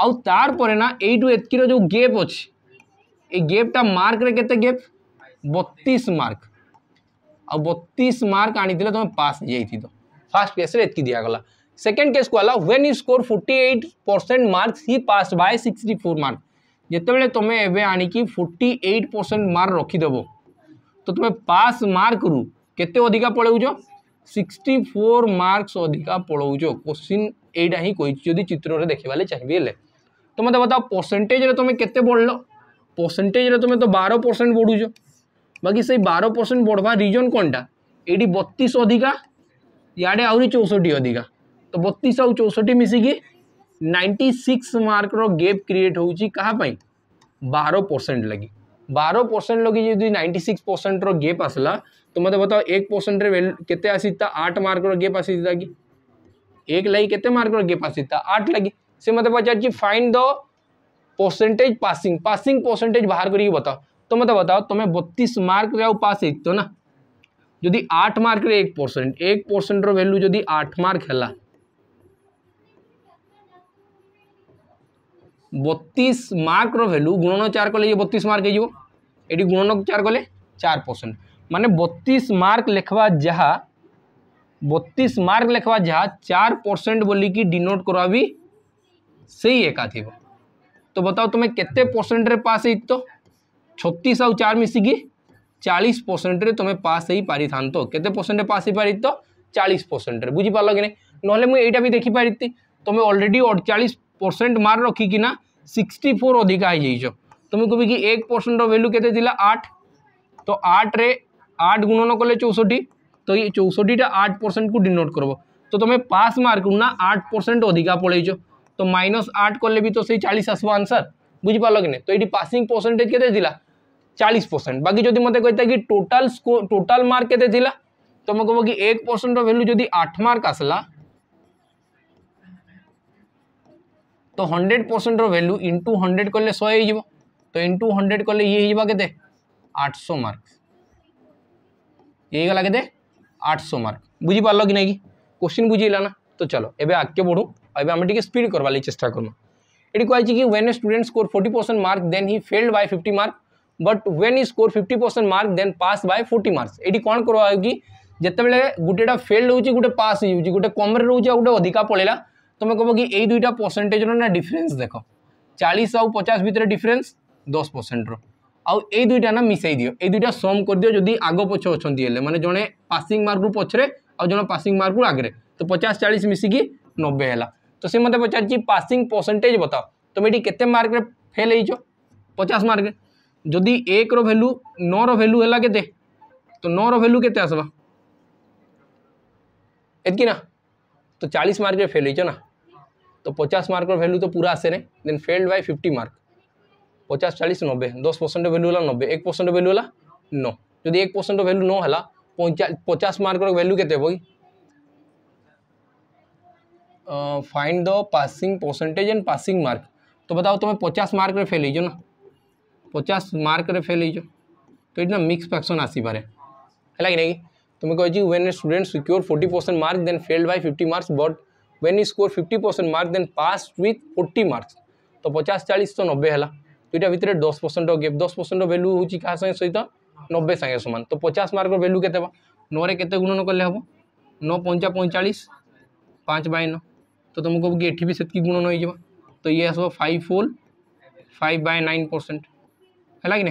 आउ तारे ना यू एतक जो गेप अच्छे ये गेपटा मार्क के गेप बतीस मार्क आ बतीस मार्क आनी तुम पास जाइ फास्ट केस एतक दिगला सेकेंड केस कहला when you score forty eight percent marks he pass by sixty four mark जितेबले तुम्हें एवं आणिकी फोर्टी एट परसेंट मार्क रखिदेव तो तुम्हें पास मार्क रु के अधिका पलौज सिक्सटी फोर मार्क्स अधिका पलौज क्वेश्चन यहाँ ही कही जो चित्र देखे चाहिए तो मत बताओ परसेंटेज तुम्हें केते बढ़ल परसेंटेज तुम्हें तो बार परसेंट बढ़ुच बाकी से बार परसेंट बढ़वा रिजन कौन टा ये बतीस अधिका इे आ चौष्टी अधिका तो बतीस आ चौष्टि मिसिकी ninety six mark gap create हो बार परसेंट लगी बार परसेंट लगे जो नाइंटी सिक्स परसेंट रेप आसला तो मतलब बताओ एक परसेंट के आसीता आठ मार्क गेप आसीता कि एक लगी के मार्क गेप आसीता आठ लगी से मतलब पचार find the percentage passing passing percentage बाहर करके बताओ तो मत बताओ तुम्हें बतीस मार्क पास हो ना जदि आठ मार्क एक परसेंट एक परसेंट रैल्यू जदि आठ मार्क है बतीस मार्क भैल्यू गुणन चार कले बतीस मार्क हो गुणन चार कले चार परसेंट मान बतीस मार्क लेखवा মার্ক बतीस मार्क लेखवा जहाँ चार परसेंट बोल कि डिनोट करवा भी सही एका थी तो बताओ तुम्हें केते परसेंट रे पास हो तो छतीस आउ चार मिसिकी चालीस परसेंट रे तुम्हें पास हो पारि था तो केते परसेंट पास हो पार तो चालीस परसेंट बुझीपार कि ना ना मुझे भी देखिपारी तुम्हें अलरेडी अड़चाश परसेंट मार्क रखिकिना सिक्सटी फोर अधिका हो जाइ तुम तो कह कि एक परसेंट रैल्यू के आठ तो आठ रे आठ गुणन कले चौष्टि तो ये चौष्टिटा आठ परसेंट को डिनोट कर तो तुम पास मार्क ना आठ परसेंट अधिका पलैच तो माइनस आठ कले भी तो सही चालीस आसो आंसर बुझिपाल कि तो ये पासिंग परसेंटेज के चालीस परसेंट बाकी जो मतलब कहता कि टोटाल टोटाल मार्क के तुम कह कि एक परसेंट रैल्यू जो आठ मार्क आसला तो hundred percent value into hundred कले शहे तो इंटू हंड्रेड कले ये होते आठश मार्क ये गला के आठश मार्क बुझीपार कि नहीं क्वेश्चन बुझे ना तो चलो एवं आगे बढ़ू आम स्पीड करवा चेस्टा करूँ एटी कह when a student score forty percent mark then he failed by fifty mark but when he score fifty percent mark then pass by forty marks ये कौन करवा कि जितेबाला गोटेटा फेल्ड हो गए पास हो गए कमरे रोचे आ गए अधिका पड़ेगा तुम तो कह कि ये दुईटा परसेंटेज ना डिफरेन्स देख चालीस आ पचास भितर डिफरेन्स दस परसेंट रु दुईटा ना मिसाई दियो युटा सम करदि जदि आग पच अच्छा मैंने जड़े पासिंग मार्क रू पचर आज जो पासिंग मार्क आगे तो पचास चालीस मिसिकी नब्बे है तो सी मत पचारसींग परसेंटेज बताओ तुम्हें ये के मार्क फेल हो पचास मार्क जदि एक रैल्यू नौ रैल्यू है के तो नौ रैल्यू के आसवा इतकी तो चालीस मार्क फेल होना तो पचास मार्क भैल्यू तो पूरा आसे ने then failed by fifty mark पचास चालीस नब्बे दस परसेंट वैल्यू है नब्बे एक परसेंट वैल्यू है नो जदि एक परसेंट वैल्यू नो है पचास मार्क भैल्यू के find the passing percentage and passing mark तो बताओ तुम्हें पचास मार्क फेल हो ना पचास मार्क फेल हो तो ये मिक्स फ्राक्शन आसपे है कि नहीं तुम्हें कहो when a student secure forty percent mark then failed by fifty marks but you score fifty percent mark then pass with forty marks तो पचास चालीस तो नब्बे है दुईटा तो भितर दस परसेंट गेप दस परसेंट भैल्यू हूँ क्या सागे सहित नब्बे सागे सामान तो पचास मार्क भैल्यू के नौ के गुणन कले हम नौ पंचा पैंचाश पाँच बायन तो तुमको कि ये भी सेकी गुणन हो तो ये आसो five four five by nine percent है कि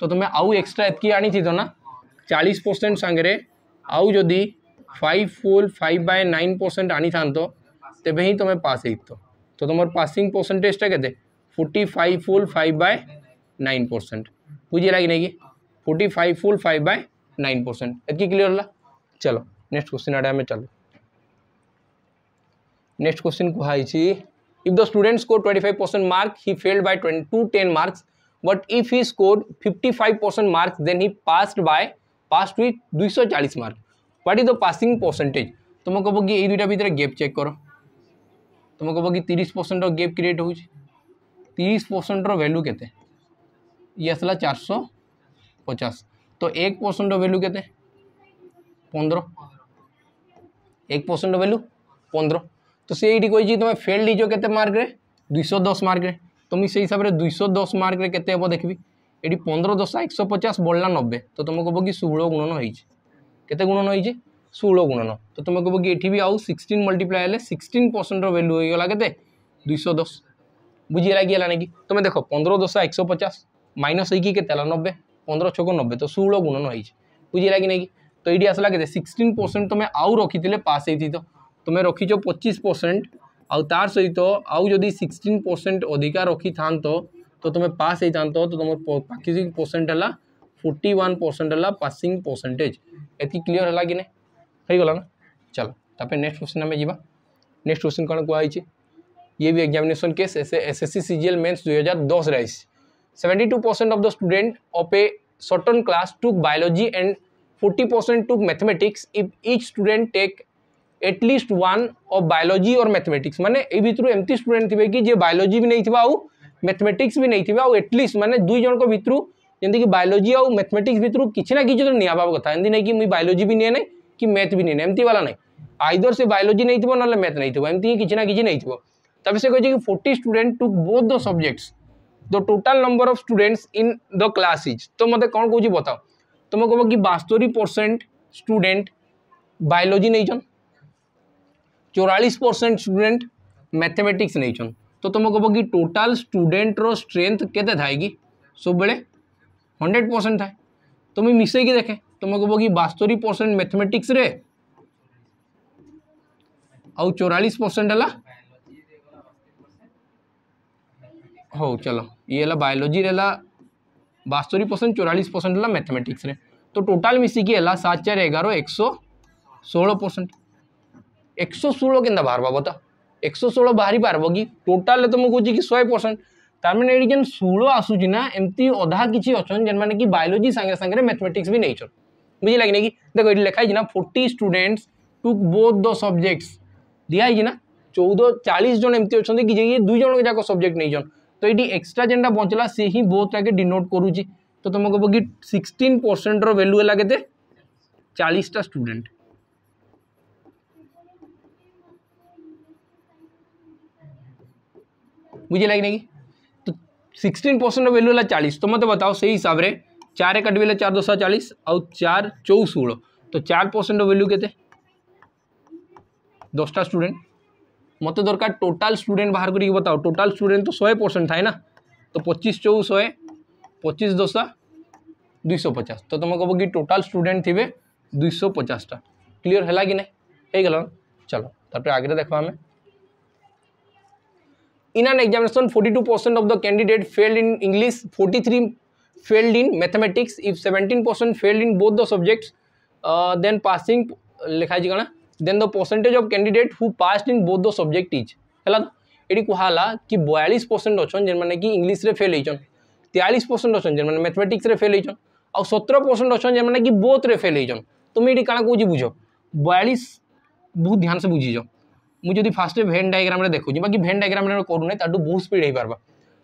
तो तुम्हें आउ एक्सट्रा एतक आनी तो ना चालीस परसेंट सांगे आउ जदि five four five by nine percent आनी था तो तेब ही तुम्हें पास हो तो तुम पासिंग परसेंटेजा के forty five full five by nine percent बुझे लगे ना कि forty five full five by nine percent एक क्लीयर है चलो नेक्स्ट क्वेश्चन आड़े आम चलो नेक्स्ट क्वेश्चन कहुई if the student score twenty five percent marks he failed by two ten marks but if he score fifty five percent marks then he pass by pass to दुई चालीस marks what is the passing percentage तुम कहो कि यही दुईटा भितर गैप चेक करो तुम कह कि तीस परसेंट गैप क्रिएट हो तीस परसेंट रैल्यू के ये आसला चार सौ पचास तो एक परसेंट रैल्यू के पंद्रह एक परसेंट रैल्यू पंद्रह तो से ये कही तुम फेल हो के मार्क्रे दुईश दस मार्क्रे তুমি সেই হিসাবে দুইশো দশ মার্করে কেতে হব দেখবি এটি পনেরো দশা একশো পচাশ বললা নব্বে তো তোমাকে কব কি ষোলো গুণন হয়েছে কেতে গুণন হয়েছে षोह गुणन तो तुम कहो कि ये भी आउ sixteen multiply sixteen percent value हो गला कैसे दुईश दस बुझीगला कि है कि तुम देख पंद्रह दस एक सौ पचास माइनस होते नब्बे पंद्रह छक नब्बे तो षोह गुणन हो बुझीगला लगे ना कि तो ये आसला के सिक्सटीन परसेंट तुम आउ रखी पास होती तो तुम रखिच पचीस परसेंट आर सहित आउ जदि सिक्सटन परसेंट अधिका रखी था तो तुम पास होता तो तुम पाकिसिंग परसेंट है फोर्टी वन परसेंट है पासिंग परसेंटेज ये क्लीयर है कि नहीं ହେଇଗଲା ना चलो ତାପରେ नेक्स्ट क्वेश्चन आम जा नेक्स्ट क्वेश्चन कौन କୁହାହେଇଛି ये भी examination case S S S C C G L mains दुई हज़ार दस आई seventy two percent of the student of a certain class took biology and forty percent took mathematics if each student take at least one of biology और मैथमेटिक्स मैंने ये भितर एमती स्टूडेंट थे कि जे भी नहीं आउ मैथमेटिक्स भी नहीं आउ एटलिस्ट मैंने दुई जन भितर जमीक बायोलोजी आउ मैथमेटिक्स भितर किसी ना कि निहबा कथ एम नहीं कि मुझ बायोलोजी भी नि ना कि मैथ भी नहीं ना एमती वाला नहीं आईदर से बायोलोजी नहीं थो ना मैथ नहीं थो एमती ही किसी ना कि नहीं थो तब से कहे कि forty student to both the subjects the total number of students in the class is तो मतलब कौन कौन बताओ तुम तो कह कि बास्तोरी परसेंट स्टूडेंट बायोलोजी नहीं चौरालीस परसेंट स्टूडेंट मैथमेटिक्स नहीं तो तुम तो कह कि टोटाल स्टूडेंट रो स्ट्रेंथ के सब बड़े हंड्रेड परसेंट था तुम्हें मिसेक देखे तुम तो कहो कि बास्तोरी परसेंट मैथमेटिक्स रे आउ चौरालीस परसेंट है हो चलो ये बायोलोजी है बास्तोरी परसेंट चौरालीस परसेंट है मैथमेटिक्स रे तो टोटाल मिसिकी है सात चार एगार एक सौ षोल परसेंट एक सौ षोल के बाहर बता एक सौ षोल बाहरी पार्ब कि टोटाल तुम कौच शहे परसेंट तार मैंने ये जेन षोल आसूचना एमती अधा किसी अच्छे जेन मैंने कि बायोलोजी सांगे सांगे मैथमेटिक्स भी नहीं मुझे लगने की देखो ये लिखा है ना forty students to both the subjects दिया है ना चौदह चालीस जन एमती अच्छे कि दुई जन जाक सब्जेक्ट नहीं जन तो ये एक्सट्रा जेनटा बचला सी ही बोथ टाके डिनोट कर तो तुम तो कह कि सिक्सटीन परसेंट रैल्यू है के चालीसटा स्टूडेंट बुझे लगे ना कि सिक्सटीन परसेंट रैल्यू है चालीस तो मत मतलब बताओ से हिसाब से चार एक અડવી चार ચાર દોસા ચાલીસ चार चौ सोलह तो चार परसेंट वैल्यू के दसटा स्टूडेंट मत दरकार टोटाल स्टूडेंट बाहर करके बताओ टोटाल स्टूडेंट तो शहे परसेंट थाए ना तो पचीस चौ शहे पचीस दस दुई पचास तो तुम कह कि टोटाल स्टूडेंट थे दुईश पचासटा क्लीयर है कि नहीं चलो तप आगे देखा um in an examination forty two percent of the candidate failed in English forty three failed in mathematics if seventeen percent failed in both the uh, then passing लिखा कहना then the percentage of candidate who pass in both the subject is है ये कहला कि बयालीस परसेंट अच्छा जे मैंने कि इंग्लीश में फेल होन तेयालीस परसेंट अच्छे जे मैंने मैथमेटिक्स फेल होन आउ सतर परसेंट अच्छे जे मैंने कि बोथ रे फेल होचन तुम ये क्या कौन बुझ बयालीस बहुत ध्यान से बुझीज मुझे फास्ट भेन डायग्राम देखुची बाकी भेन डायग्राम करूना बहुत स्पीड हो पार्बा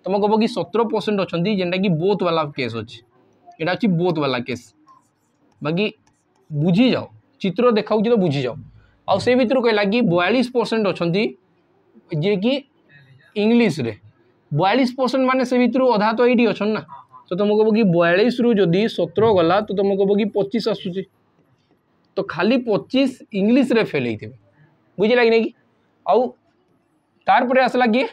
तुम कह कि सतर परसेंट अच्छा जेनटा कि बोथ वाला केस अच्छे यहाँ अच्छी बोथ वाला केस बाकी बुझी जाओ चित्र देखा तो बुझी जाओ आई भितर कहला कि बयालीस परसेंट अच्छा जे कि इंग्लीश रे बयालीस परसेंट मान से भितर अधा तो ये अच्छा ना तो तुम कह कि बयालीस रु जदि सतर गला तो तुम कह कि पचीस आसूँ तो खाली पचिश इंग्लीश्रे फेल होते बुझे लगे ना कि आसला किए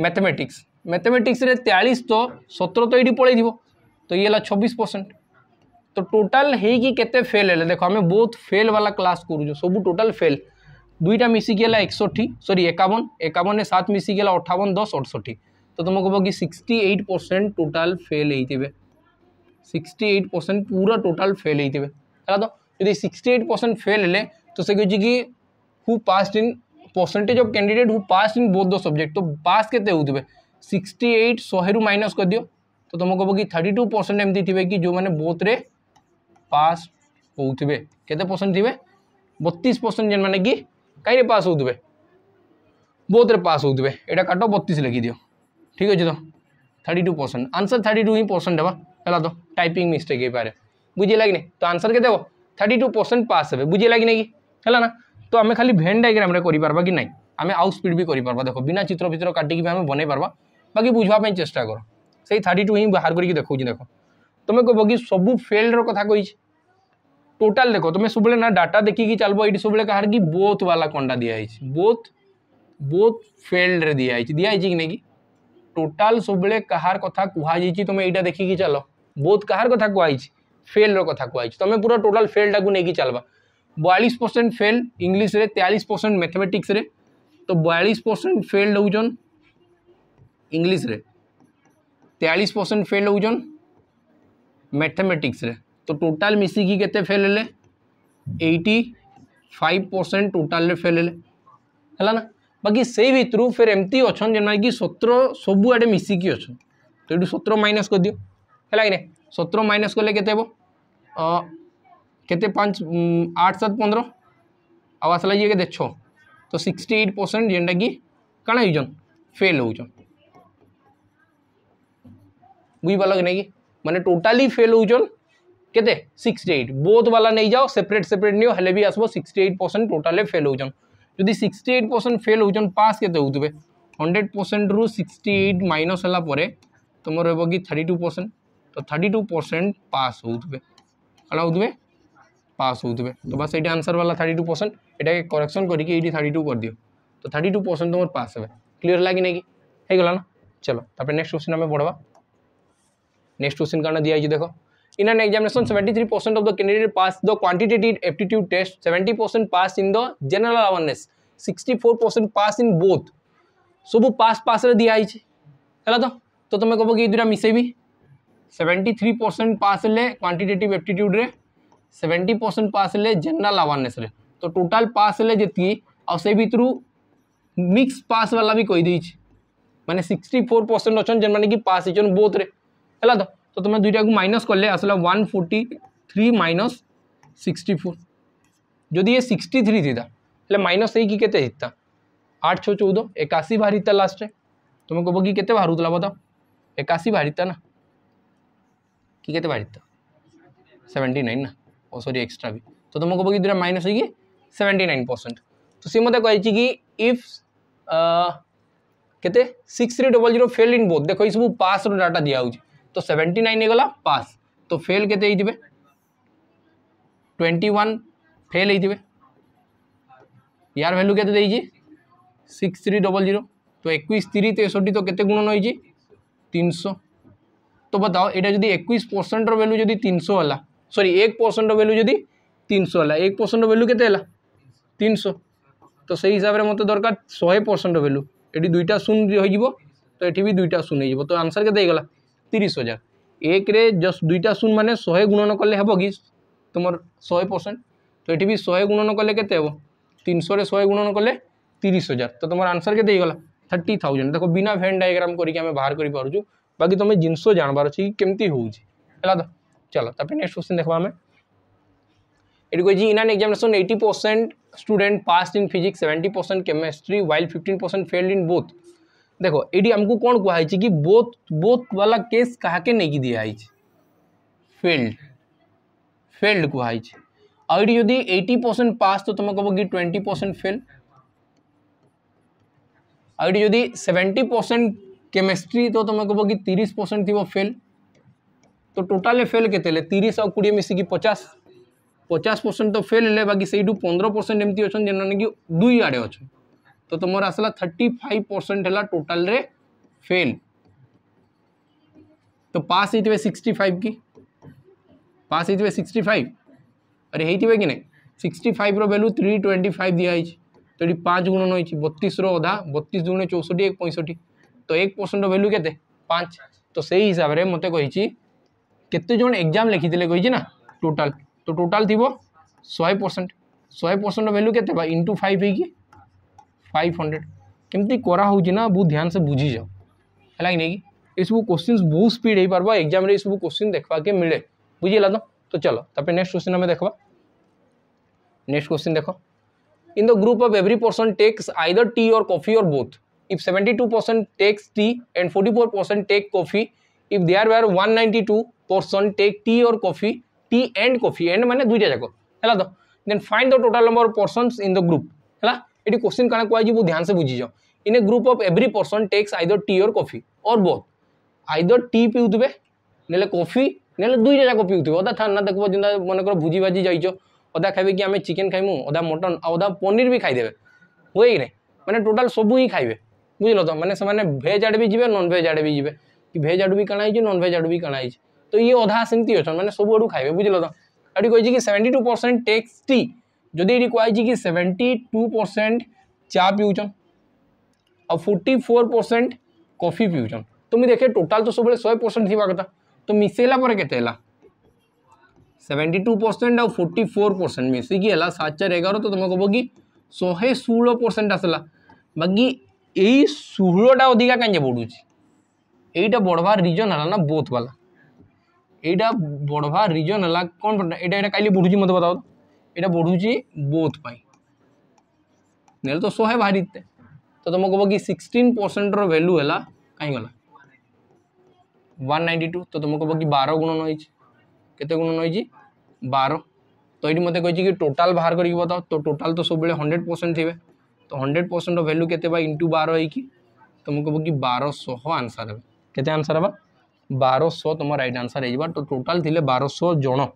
मैथमेटिक्स मैथमेटिक्स रे तेयालीस तो सतर तो ये पल तो ये छब्बीस परसेंट तो टोटाल होते फेल है देखो आम बहुत फेल वाला क्लास करुच सब टोटाल फेल दुईटा मिसिकी है एकसठ सरी एकवन एकावन सात मिसिकी है अठावन दस अड़सठ तो तुम कह कि सिक्सटी परसेंट टोटाल फेल होते 68 परसेंट पूरा टोटाल फेल होते हैं तो यदि 68 परसेंट फेल है तो सी कहे कि who past in percentage of candidate who pass in both the subject तो पास के हो सिक्सटी एट शहे माइनस कर दियो तो तुम कह कि थर्टी टू परसेंट एमती थे कि जो मैंने बोथ रे पास होते परसेंट थे बतीस परसेंट जेन मैंने कि कहीं पास होते बोथ रे पास होते यहाँ काट बतीस लिखी दियो ठीक अच्छे तो thirty two percent answer thirty two ही परसेंट हाँ है तो टाइपिंग मिस्टेक तो हो पाए बुझे लगे तो आंसर के थर्टी टू परसेंट पास हे बुझे लगे कि है ना তো আমি খালি ভেন ডায়াগ্রামে করিপারবা কি নাই আমি আউট স্পিড বি করিপারবা দেখো বিনা চিত্র ভিতর কাটিকি আমি বনাই পারবা বাকি বুঝবা চেষ্টা কর সেই থার্টি টু হি বাহার করি দেখছি দেখো তুমি কব কি সবু ফেল্ডর কথা কইছি টোটাল দেখো তুমি সবুলে না ডাটা দেখিকি চালব এইটি সবুলে কাহার কি বোথ বালা কন্ডা দিয়া হয়েছে বোথ বোথ ফেল্ডরে দিয়া হয়েছে দিয়া হয়েছে কি না কি টোটাল সবুলে কাহার কথা কুহাযাইছি তুমি এইটা দেখিকি চাল বোথ কাহার কথা কুহাইছি ফেল্ডর কথা কুহাইছি তুমি পুরা টোটাল ফেল্ডটাকে নেইকি চালবা बयालीस परसेंट फेल इंग्लीश रे तेयालीस परसेंट मैथमेटिक्स रे तो बयालीस परसेंट फेल होजन इंग्लीश रे तेयालीस परसेंट फेल होजन मैथमेटिक्स रे तो टोटाल मिसिकी के फेल है एटी फाइव परसेंट टोटाल फेल है ना बाकी से भितर फिर एमती अच्छा जेनमें कि सतर सबुआडे मिसिकी अच्छे तो ये सतर माइनस कर दियो है कि सतर माइनस कले के कितने पाँच आठ सत पंद्रह आवाज लगे के छः तो सिक्सटी एट परसेंट जेनटा कि कण हो फेल हो बुझीपाल कि नहीं मैंने टोटाली फेल होते केते सिक्सटी एट बोथ वाला नहीं जाओ सेपरेट सेपरेट नहीं हेले भी आसब सिक्सटी एट परसेंट टोटाले फेल हो जदि सिक्सटी एट परसेंट फेल हो पास के हंड्रेड परसेंट रु सिक्सटी एट माइनस है तुम रोब कि थर्टी टू परसेंट तो थर्टी टू परसेंट पास होते कौन हो पास हो तो बस ये आंसर वाला थर्ट टू परसेंट यहाँ करेक्शन करके ये थर्ट टू कर दि तो थर्ट टू परसेंट तुम पास हे क्लीयर लगे नहीं किगला ना चलो तापर नेक्स्ट क्वेश्चन आम पढ़वा नेक्स्ट क्वेश्चन कारण दिखाई देख in an examination seventy three percent of the candidate pass the quantitative aptitude test seventy percent pass in the general awareness sixty four percent pass in both सब पास पास दिखाई है तो तो तुम्हें कह कि ये दुटा मिसेबी seventy three percent pass quantitative एप्टीट्यूड्रे सेवेन्टी परसेंट पास हेल्ले जेनराल आवेरनेस तो टोटाल पास हेल्ले जितकी आतर मिक्स पास वाला भी कहीदे मैंने सिक्सटी फोर परसेंट अच्छे जेन मैंने कि पास हो बोथ रेला तो तुम्हें दुईटा को माइनस कले आस one forty three minus sixty four जदि ये सिक्सटी थ्री थी माइनस है कि आठ छः चौदह एकाशी बाहरी था लास्ट तुम्हें कह कि बाहर था बता एकाशी बाहरी ना कि था सेवेन्टी नाइन ना सॉरी oh, एक्सट्रा भी तो तुमको कह दुरा माइनस होगी सेवेन्टी नाइन परसेंट तो सी मत कही कि इफ के six three double zero fail in both देख यू पास डाटा दिया हो तो सेवेन्टी नाइन हो गला पास तो फेल के ट्वेंटी वन फेल होते यार भैल्यू के सिक्स थ्री डबल जीरो तो एक तेसठी तो कैसे गुणन होती तीन सौ तो बताओ यहाँ जब एक परसेंटर भैल्यू जब तीन सौ है সরি এক পরসেন্ট ভ্যালু যদি তিনশো হল এক পরসেন্ট ভ্যালু কেতে হল তিনশো তো সেই হিসাবে মতো দরকার শহে পরসেন্ট ভ্যালু এটি দুইটা শূন্য হয়ে তো এটি বি দুইটা শূন্য হয়ে তো আনসার কেতে হয়ে গলা তিরিশ হাজার একরে জস্ট দুইটা শূন্য মানে শহে গুণন কলে হব কি তোমার শহে পরসেন্ট তো এটি বি শহে গুণন কলে কেতে হব তিনশোরে শহে গুণন কলে তিরিশ হাজার তো তোমার আনসার কেতে হয়ে গলা থার্টি থাউজেন্ড দেখো বিনা ভেন ডায়াগ্রাম করি আমি বাহার করে পারছু বাকি তুমি জিনিস জাণবার অছি কেমতি হচ্ছে হল তো चलो तब नेक्स्ट क्वेश्चन देखा हमें it in an examination 80 percent student pass in physics 70 percent chemistry while 15 percent failed in both देखो ये आमको कौन कहुई कि बोथ बोथ वाला केस क्या के नहीं दिखाई फेल्ड फेल्ड कहुई आउट यदि 80 परसेंट पास तो तुम कहो कि 20 परसेंट फेल आउट यदि 70 परसेंट केमेस्ट्री तो तुम कहो कि तीस परसेंट थी फेल तो टोटाल फेल के तीस आ कोड़े मिसिकी पचास पचास परसेंट तो फेल है बाकी सही पंद्रह परसेंट एमती अच्छा जे मैंने कि दुई आड़े अच्छा तो तुम आसला थर्टी फाइव परसेंट है टोटाल फेल तो पास होते सिक्सटी फाइव कि पास होते सिक्सटी फाइव अरे हो कि sixty five value three twenty five दिखाई तो ये पाँच गुण नई बतीस रधा बतीस गुण चौसठ एक पैंसठ तो एक परसेंट रैल्यू के पाँच तो से हिसाब से मतलब कही केत जन लिखी थे कही टोटाल तो टोटाल थी शहे परसेंट शहे परसेंट वैल्यू के इंटू फाइव है फाइव हंड्रेड केमती करा ना बहुत ध्यान से बुझी जाओ है कि नहीं ये सब क्वेश्चन बहुत स्पीड हो पार्ब एग्जाम ये सब क्वेश्चन देखा के मिले बुझेगा तो तो चलो तापे नेक्स्ट क्वेश्चन हमें देखा नेक्स्ट क्वेश्चन देख in the group of every person takes either tea और कॉफी और both if seventy two percent takes tea and forty four percent take coffee if there were one ninety two person take tea or coffee tea and coffee and মানে দুইটা যাক হল তো then find the total number of persons in the group হল এটি কোশ্চিন কানা কুয়াযি বহু ধ্যান সে বুঝিছ in A group of every person takes either tea or coffee or both either tea পিউথে নেলে কফি নেলে দুইটা যাক পিউথে অদা থানা দেখব যেটা মনেকর ভুজি ভাজি যাইছ অদা খাইবে কি আমি চিকেন খাইমু অদা মটন অদা পনির বি খাইদেবে হুয়ে কি না মানে টোটাল সবু হি খাইবে বুঝল তো মানে সে ভেজ আড়ে বি যাবে নন ভেজ আড়ে বি যাবে कि भेज आड़ भी कणाई नन भेज आड़ भी कणाई तो ये अधा सेमती अच्छे मैंने सब आड़ खाइबे बुझल तो ये कही कि टू परसेंट टेक्स टी जो ये कहुच कि सेवेन्टी टू परसेंट चा पिछन आ फोर्टी फोर परसेंट कफी पिछन तो मुझे देखे टोटाल तो सब शहे परसेंट थी कथा तो मिसेला के सेवेन्टी टू परसेंट आ फोर्टी फोर परसेंट मिसिकी है सात चार एगार तो तुम कह कि शहे षोह परसेंट आसला बाकी यही षोहटा अधिका कहीं बढ़ुच्छी এইটা বড়ভার रिजन है না বোথ वाला এইটা বড়ভার রিজন হল কোন এটা এটা কাইলি বড়ুচি মতো বতাও এটা বড়ুচি বোথ পাই নেলে তো শহে ভারিতে তো তুমি কব কি সিক্সটিন পরসেন্টর ভ্যালু হল কাই গলা वन नाइंटी टू तो तुम कह कि बार गुण नई होते गुण हो बार तो ये मतलब कही कि टोटाल बाहर करके बताओ तो टोटाल तो सब हंड्रेड परसेंट थे तो हंड्रेड परसेंट भैल्यू के इंटू बार हो तुमको कह कि बारह शह आंसर है कैसे आंसर हाँ बारश तुम रईट आनसर हो तो टोटाल थी बारश जन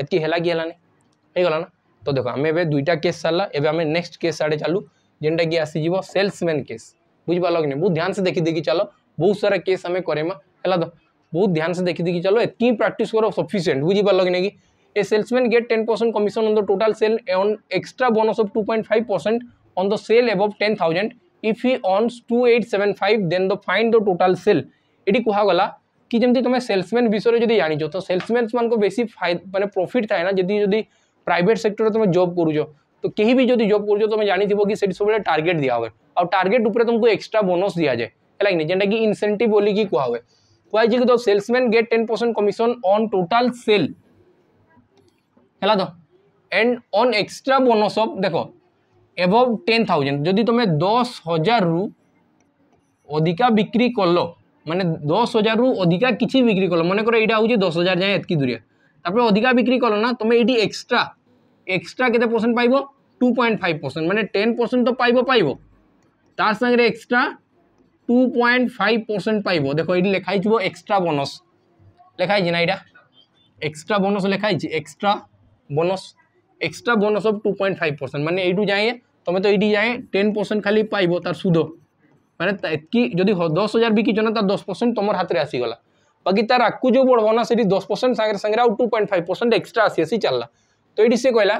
एतकाना तो देख आम ए दुईटा केस सरला एम नेक्ट केस आड़े चलू जेनटा कि आसीज सेल्समैन केस बुझिपाल कि बहुत ध्यान से देखी देखी चलो बहुत सारा केस आम करेमा है तो बहुत ध्यान से देखी देखी चलो एत ही प्राक्ट करो सफिसीयंट बुझिपाल कि नहीं a salesman get ten percent commission on the total sale an extra bonus of two point five percent on the sale above ten thousand if he earns two eight seven five then the find the total sale ये कहगला कि जमी तुम सेल्समैन विषय में जब जान तो सेल्समैन मान को बेसी मैंने प्रफिट थाए ना जी जब प्राइट सेक्टर में तुम जब करुच तो कहीं भी जब जब करुच तुम जान थो कि सब टार्गेट दिया हुए और टार्गेट उपरे तुमको एक्सट्रा बोनस दि जाए है कि जेटा कि इनसेंट बोलिकी कह हुए कहुई कि salesman get ten percent commission on total sale है तो and on extra bonus of देख एबव टेन थाउजेंड जदि तुम दस हजार रु अधिका बिक्री कल মানে দশ হজারু অধিকা কিছু বিক্রি কল মনে করো এইটা হচ্ছে দশ হাজার যায় এতকি দূরিয়া তারপরে অধিকা বিক্রি কল না তুমি এটি এক্সট্রা এক্সট্রা কেতে পরসেন্ট পাইব টু পয়েন্ট ফাইভ পরসেন্ট মানে টেন পরসেন্ট তো পাইব পাইব তার সাথে extra two point five percent পাইব দেখো এটি লেখা হয়েছিল এক্সট্রা বোনস লেখা হয়েছে না এটা এক্সট্রা বোনস লেখা হয়েছে extra bonus extra bonus of two point five percent মানে এইটু যায় তুমি তো এইটি যায় টেন পরসেন্ট খালি পাইব তার সুদ मैंने जदि दस हजार बिकी चाहे दस परसेंट तुम हाथ में आसगला बाकी तार आगे जो बढ़वा ना से दस परसेंट सागर सागर आउ two point five percent extra आसी आसी चलला तो ये सी कहला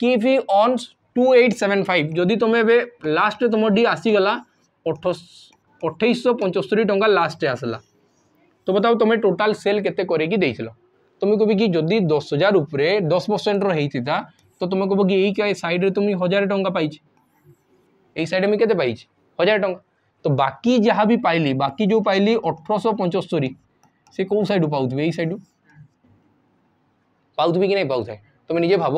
कि भी earns two eight seven five जदि तुम ए लास्ट तुम डी आसगला अठाईस पंचस्तरी टाँचा लास्ट आसला तो बताओ तुम्हें टोटाल सेल के देल तुम्हें कह कि जदि दस हजार उपरे दस परसेंट रही था तो तुम कह कि यही सैड्रे तुम हजार टाँग पाई ये सैड में के हजार टाँचा तो बाकी जहाँ भी पाइली बाकी जो पाइली अठरश पंचस्तरी से कौ सैड पाथे यही सैड कि नहीं पाथे तुम तो निजे भाव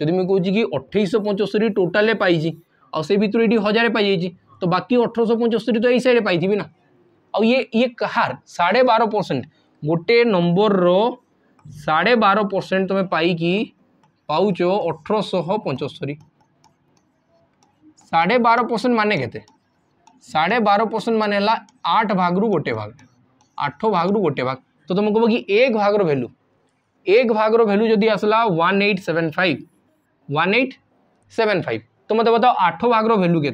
जदि मुझे कहूँ कि अठाईस पंचस्तरी टोटाल पाई आ भितर ये हजार पाई तो बाकी अठरश पंचस्तरी तो यही सैड पाई ना आ ये ये कहार साढ़े बार परसेंट गोटे नंबर रो साढ़े बार परसेंट तुम तो पाई पाच अठरश पंचस्तरी साढ़े बार परसेंट मान के साढ़े मान ला आठ भाग रु गोटे भाग आठ भाग रु गोटे भाग तो तुम तो कह कि एक भाग रैल्यू एक भाग रैल्यू जदि आसला one eight seven five one eight seven five तो मत बताओ आठ भाग भैल्यू के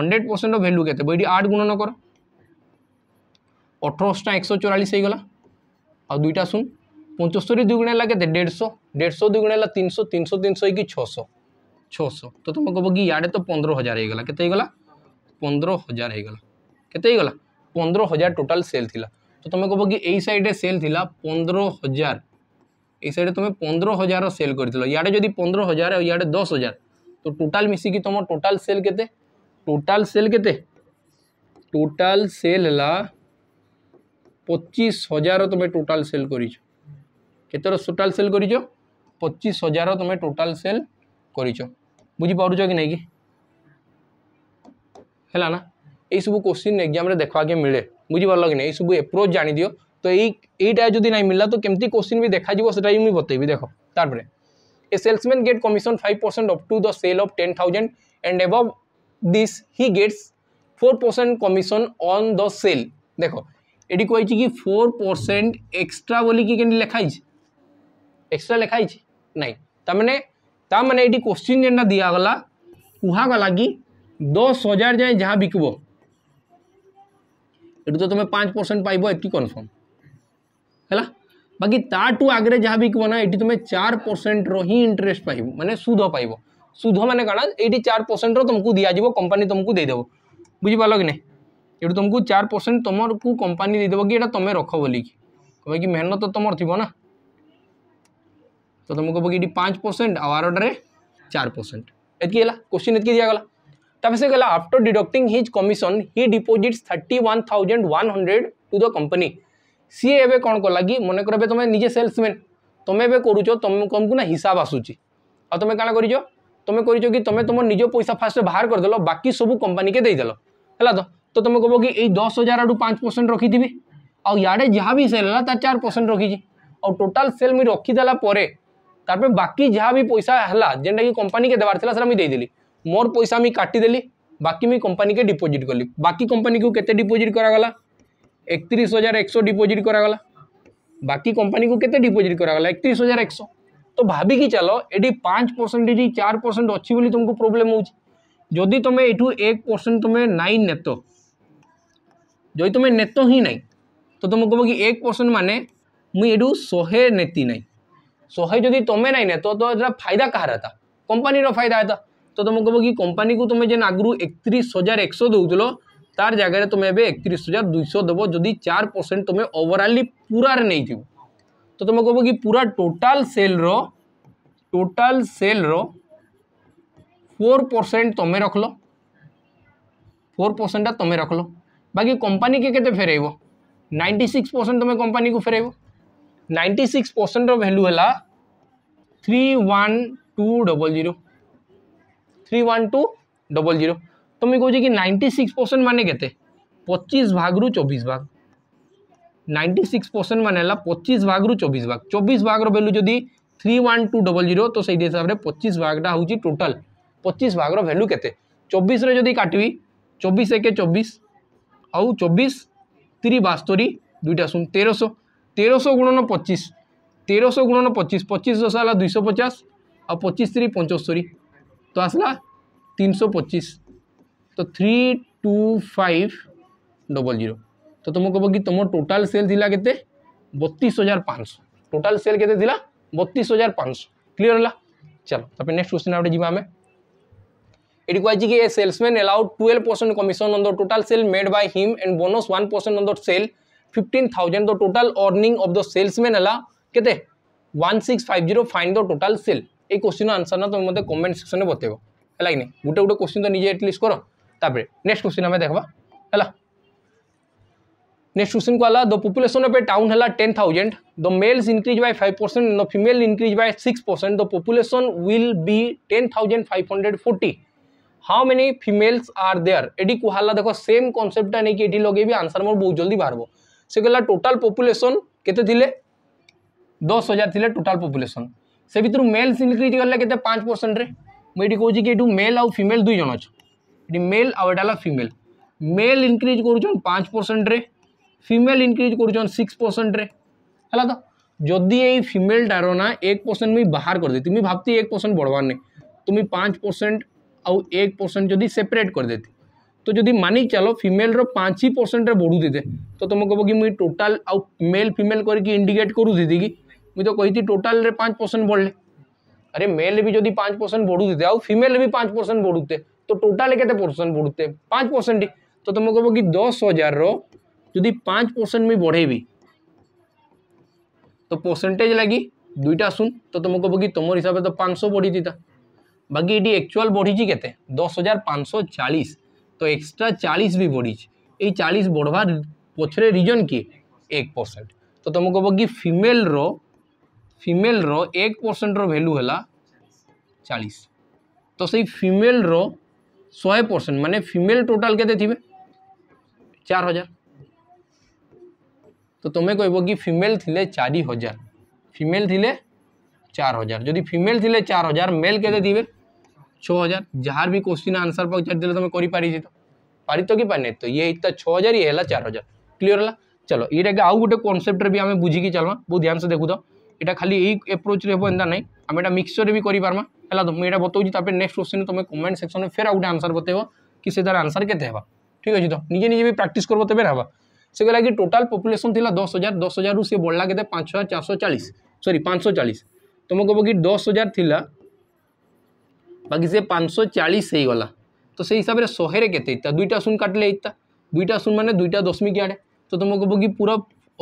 हंड्रेड परसेंट भैल्यू के ये आठ न कर अठरशा एकश चौरास होगा आ दुईटा शून पंचस्तरी दुगुण है कैसे डेढ़श डेढ़श दुई है तीन सौ तीन सौ तीन सौ कि छः तो तुम कह कि याडे तो पंद्रह हजार होगा के पंदर हजार होगा केतला पंद्रह हजार टोटाल सेल थी तो तुम्हें कह कि यही सैडे सेल थी पंद्रह हजार यही सैडे तुम्हें पंद्रह हजार सेल करे जदि पंदर हजार इे दस हजार तो टोटाल मिसिकी तुम टोटाल सेल के टोटाल सेल के टोटाल सेल है पचीस हजार तुम्हें टोटाल सेल कर कतर टोटाल सेल कर पचीस हजार तुम्हें टोटाल सेल कर बुझीप कि नहीं कि है ना यू क्वेश्चन एक्जाम देखा देखवाके मिले बुझीपाल कि नहीं सब एप्रोच जा दि तो यही जो ना मिलला तो कमी क्वेश्चन भी देखा सेटा भी मुझे बतेबी देख तार a salesman get commission five percent of to the sale of ten thousand and above this he gets four percent commission on the sale देख ये कही कि फोर परसेंट एक्सट्रा बोलिकी के लिखाई एक्सट्रा लिखाई नाई तमें ये क्वेश्चन जेनटा दिगला कहगला कि दस हजार जाए जहाँ बिकब यू तो तुम्हें पाँच परसेंट पाइब ये कनफर्म है बाकी ताटू आगे जहाँ बिकब ना ये तुम चार परसेंट रि इंटरेस्ट पाइब मैंने सुध पाइब सुध मैंने कहना ये चार परसेंट रुमक दिजो कंपानी तुमको देदेव बुझिपाल कि नहीं यू तुमको चार परसेंट तुम कंपानी देदेव कि यहाँ तुम्हें रख बोल कि मेहनत तो तुम थी ना तो तुमको कह पाँच परसेंट आउ चार परसेंट ये क्वेश्चन इतनी दिगला तपे गला after deducting his commission he deposit thirty one thousand one hundred to the company सी एवं कौन कला कि मन कर निजे सेल्समैन तुम्हें करुच तुमको ना हिसाब आसूची आ तुम कण कर तुम्हें कर तुम्हें तुम निज पैसा फास्ट बाहर करदे बाकी सब कंपानी के देदल है तो तो तुम कहो कि दस हजार आठ पाँच परसेंट रखी आड़े जहाँ भी सेल है चार परसेंट रखी और टोटाल सेल मुझ रखीदेला तार बाकी जहाँ भी पैसा है जेनटा कि कंपानी के देवार मुझे देदेली मोर पैसा मुई काटिदेली बाकी मुझ कंपानी के डिपोजिट कली बाकी कंपानी को केते डिपोजिट करागला एकतीस हजार एक सौ डिपोजिट करागला बाकी कंपानी को केते डिपोजिट करागला एकतीस हजार एक सौ तो भाविकी चल ये पाँच परसेंटेज चार परसेंट अच्छी तुमको प्रोब्लेम हो तुम्हें तुम यू एक परसेंट तुम्हें नाई नेत जो तुम नेत ही ना तो तुम कह कि एक परसेंट मान मुई शहे नेती ना शहे जदि तुम्हें ना नेत तो फायदा कहार था कंपानी फायदा था तो तुम तो कह कि कंपानी को तुम जेन आगु एकत्रिश हजार एक सौ दौल तार जगह तुम एवं एक हजार दुईश देव जदि चार परसेंट तुम ओवरअली पूरा नहीं थो तो तुम कहो कि पूरा total sale total sale four percent तुम रख ल फोर परसेंटा तुम रख लो बाकी कंपानी के कते फेरइब नाइंटी सिक्स परसेंट तुम कंपानी को फेरइब नाइंटी सिक्स परसेंट रैल्यू है three one two double zero three one two double zero तो मुझे कहे नाइंटी सिक्स परसेंट मान के पचीस भाग रु चौबीस भाग नाइंटी सिक्स परसेंट मान ला पचीस भाग रु चौबीस भाग चौबीस भाग रैल्यू जदि three one two double zero तो सही हिसाब से पचीस भागटा हूँ टोटाल पचीस भाग रैल्यू के चौबीस जदि काटवी चौबीस एक चौबीस आउ चौबीस तीन बास्तरी दुईटा शून तेरश तेरश गुणन पचीस तेरश गुणन पचीस पचीस दशा है दुई पचास आ पचीस तीन पंचस्तरी तो आसला तीन सौ पचीस तो three two five double zero तो तुम कह कि तुम टोटाल सेल थी के बतीस हजार पाँच सौ टोटाल सेल के बतीस हजार पाँच सौ क्लीअर है चलो तो नेक्स्ट क्वेश्चन आगे जी आम ये कहे कि a salesman allowed twelve percent commission on the total sale made by him and bonus one percent on the sale fifteen thousand the total earning of the salesman है के six five zero find the total sale এই কোশ্চিনর আনসার না তুমি মধ্যে কমেন্ট সেকশনে বতাইব ହେଲା କି ନାହିଁ ଗୋଟେ ଗୋଟେ କୋଶ୍ଚିନ୍ ତ ନିଜେ ଆଟଲିଷ୍ଟ କର ତାପରେ ନେକ୍ସଟ କୋଶ୍ଚିନ୍ ଆମେ ଦେଖିବା ହେଲା ନେକ୍ସଟ କୋଶ୍ଚିନ୍ କହିଲା the population of a town ହେଲା ten thousand the males increase by five percent the female increase by six percent the population will be ten thousand five hundred forty how many females are there ଏଠି କୁହାହେଲା ଦେଖ ସେମ୍ କନସେପ୍ଟଟା ନେଇକି ଏଠି ଲଗେଇବି ଆନ୍ସର୍ ମୋର ବହୁତ ଜଲ୍ଦି ବାହାରିବ ସେ କହିଲା ଟୋଟାଲ୍ ପପୁଲେସନ୍ କେତେ ଥିଲେ ଦଶ ହଜାର ଥିଲେ ଟୋଟାଲ୍ ପପୁଲେସନ୍ से भितर मेल्स इनक्रिज गल के पाँच परसेंट रेट कह मेल आउ फिमेल दुईज अच्छे मेल आउ आउटाला फिमेल मेल इनक्रिज कर पाँच परसेंट रे फिमेल इनक्रिज कर सिक्स परसेंट रे है तो जदि ये फिमेलटार ना एक परसेंट मुझ बाहर करदे तुम्हें भावती एक परसेंट बढ़वार नहीं तुम्हें पाँच परसेंट आउ एक परसेंट जो सेपरेट कर करदे तो जदि मानिक चल फिमेल रच ही परसेंट बढ़ू देते तो तुम तो कह कि मुझे टोटाल आउ मेल फिमेल करके इंडिकेट करूँ दे की मुझे तो कही थी टोटाल रे पाँच परसेंट बढ़ले अरे मेल भी जो पाँच परसेंट बढ़ू थे फिमेल भी पाँच परसेंट बढ़ुते तो टोटाल के परसेंट बढ़ूते पाँच परसेंट तो तुम कहो कि दस हजार रि पाँच परसेंट भी बढ़े तो परसेंटेज लगी दुईटा आसन तो तुम कह कि तुम हिसाब से तो पाँच बढ़ी थी तो। बाकी ये एक्चुअल बढ़ी के दस हजार पाँच सौ चालीस तो एक्स्ट्रा चालीस भी बढ़ी ये चालीस बढ़वा पचर रिजन किए एक परसेंट तो तुम कह कि फिमेल रो फिमेल एक परसेंट रैल्यू है चालीस तो से फिमेल रहा परसेंट मान फिमेल टोटाल के चार हजार तो तुम्हें कह कि फिमेल थी चार हजार फिमेल थे चार हजार जदि फिमेल थी चार हजार मेल के छः हजार जहाँ भी क्वेश्चन आंसर पचार दे तुम कर पारित कि पार नहीं तो ये तो छः हजार ये चार हजार क्लीयर है चलो ये आउ गोटे कनसेप्ट भी आम बुझिकी चलवा बहुत ध्यान से देखु था तो। यहाँ खाली एप्रोच रे एंता ना आम एट मिक्सचर भी कर पार्मा है तो मुझे बताऊँगी नेक्स्ट क्वेश्चन में तुम्हें कमेंट सेक्शन में फेर गोटे आंसर बतेव कि सीधार आंसर के ठीक अच्छे तो निजे निजे भी प्राक्ट कर तेरे हाँ से कहला कि टोटाल पपुलेसन थी दस हजार दस हजार रू सी के पाँच हजार चार सौ चालीस सरी पाँच सौ चालीस तुम कह कि दस हजार था बाकी से पाँच सौ चालीस हो गला तो से हिसाब से शहे के दुईटा शून काटले दुईटा शून मैंने दुईटा दशमिक आड़े तो तुम कह कि पूरा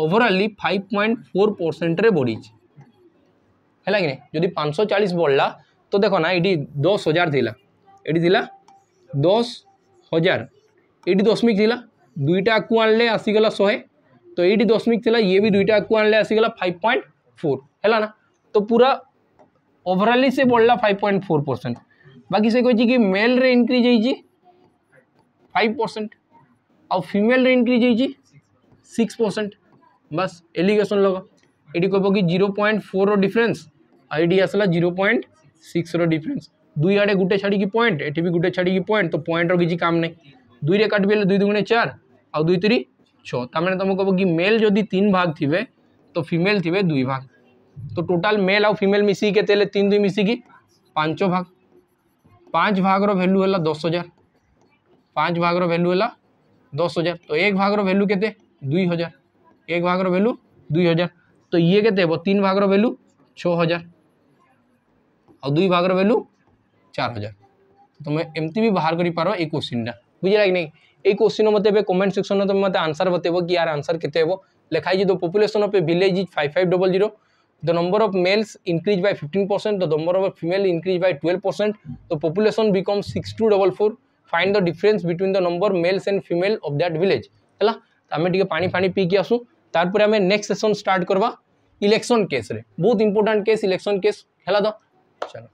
ओभरअली फाइव पॉइंट फोर परसेंट्रे बढ़ी है कि नहीं पाँच चालीस बढ़ला तो देख ना ये दस हजार थिला ये दस हजार ये दशमिक थिला दुईटा आग को आसीगला शहे तो ये दशमिक थिला ये भी दुईटा आग को आसीगला फाइव पॉइंट फोर है ना तो पूरा ओवरअल से बढ़ला फाइव पॉइंट फोर परसेंट बाकी से कि मेल रे इनक्रीज हो फाइव परसेंट आ फिमेल इनक्रीज हो सिक्स परसेंट बस एलिगेसन लगा ये कह कि जीरो पॉइंट फोर रिफरेन्स आई आसला जीरो पॉइंट सिक्स रिफरेन्स दुई आड़े गुटे छाड़ी की पॉइंट एटी भी गुटे छाड़ी की पॉइंट तो पॉइंट रिजि काम नहीं दुई काट भी दुई दुगुणे चार आउ दुई तीन छा मैंने तुमको तो कह कि मेल जो तीन भाग थे तो फिमेल थे दुई भाग तो टोटाल मेल आउ फिमेल मिसी के लिए तीन दुई मिसिकी पांच भाग पाँच भाग रैल्यू है दस हजार पाँच भाग रैल्यू है दस हजार तो एक भाग रैल्यू के दुई हजार एक भाग रैल्यू दुई हजार तो ये के तीन भाग रैल्यू छजार आ दुई भाग रैल्यू चार हजार तो तुम्हें एमती भी बाहर कर पार ये क्वेश्चन टा बुझा कि नहीं ये क्वेश्चन मत कमेंट सेक्शन में तुम मत आंसर बतेब कि यार आंसर तो के लिखाई the population of a village is five five double zero the number of males increase by fifteen percent the number of female increase by twelve percent the population become six two double four find the difference between the number males and female of that village है आम टे पाफा पीकि आसू तार आम नेक्स्ट सेसन स्टार्ट करवा इलेक्शन केस रे बहुत इंपोर्टां केस इलेक्शन केस खेला दो चलो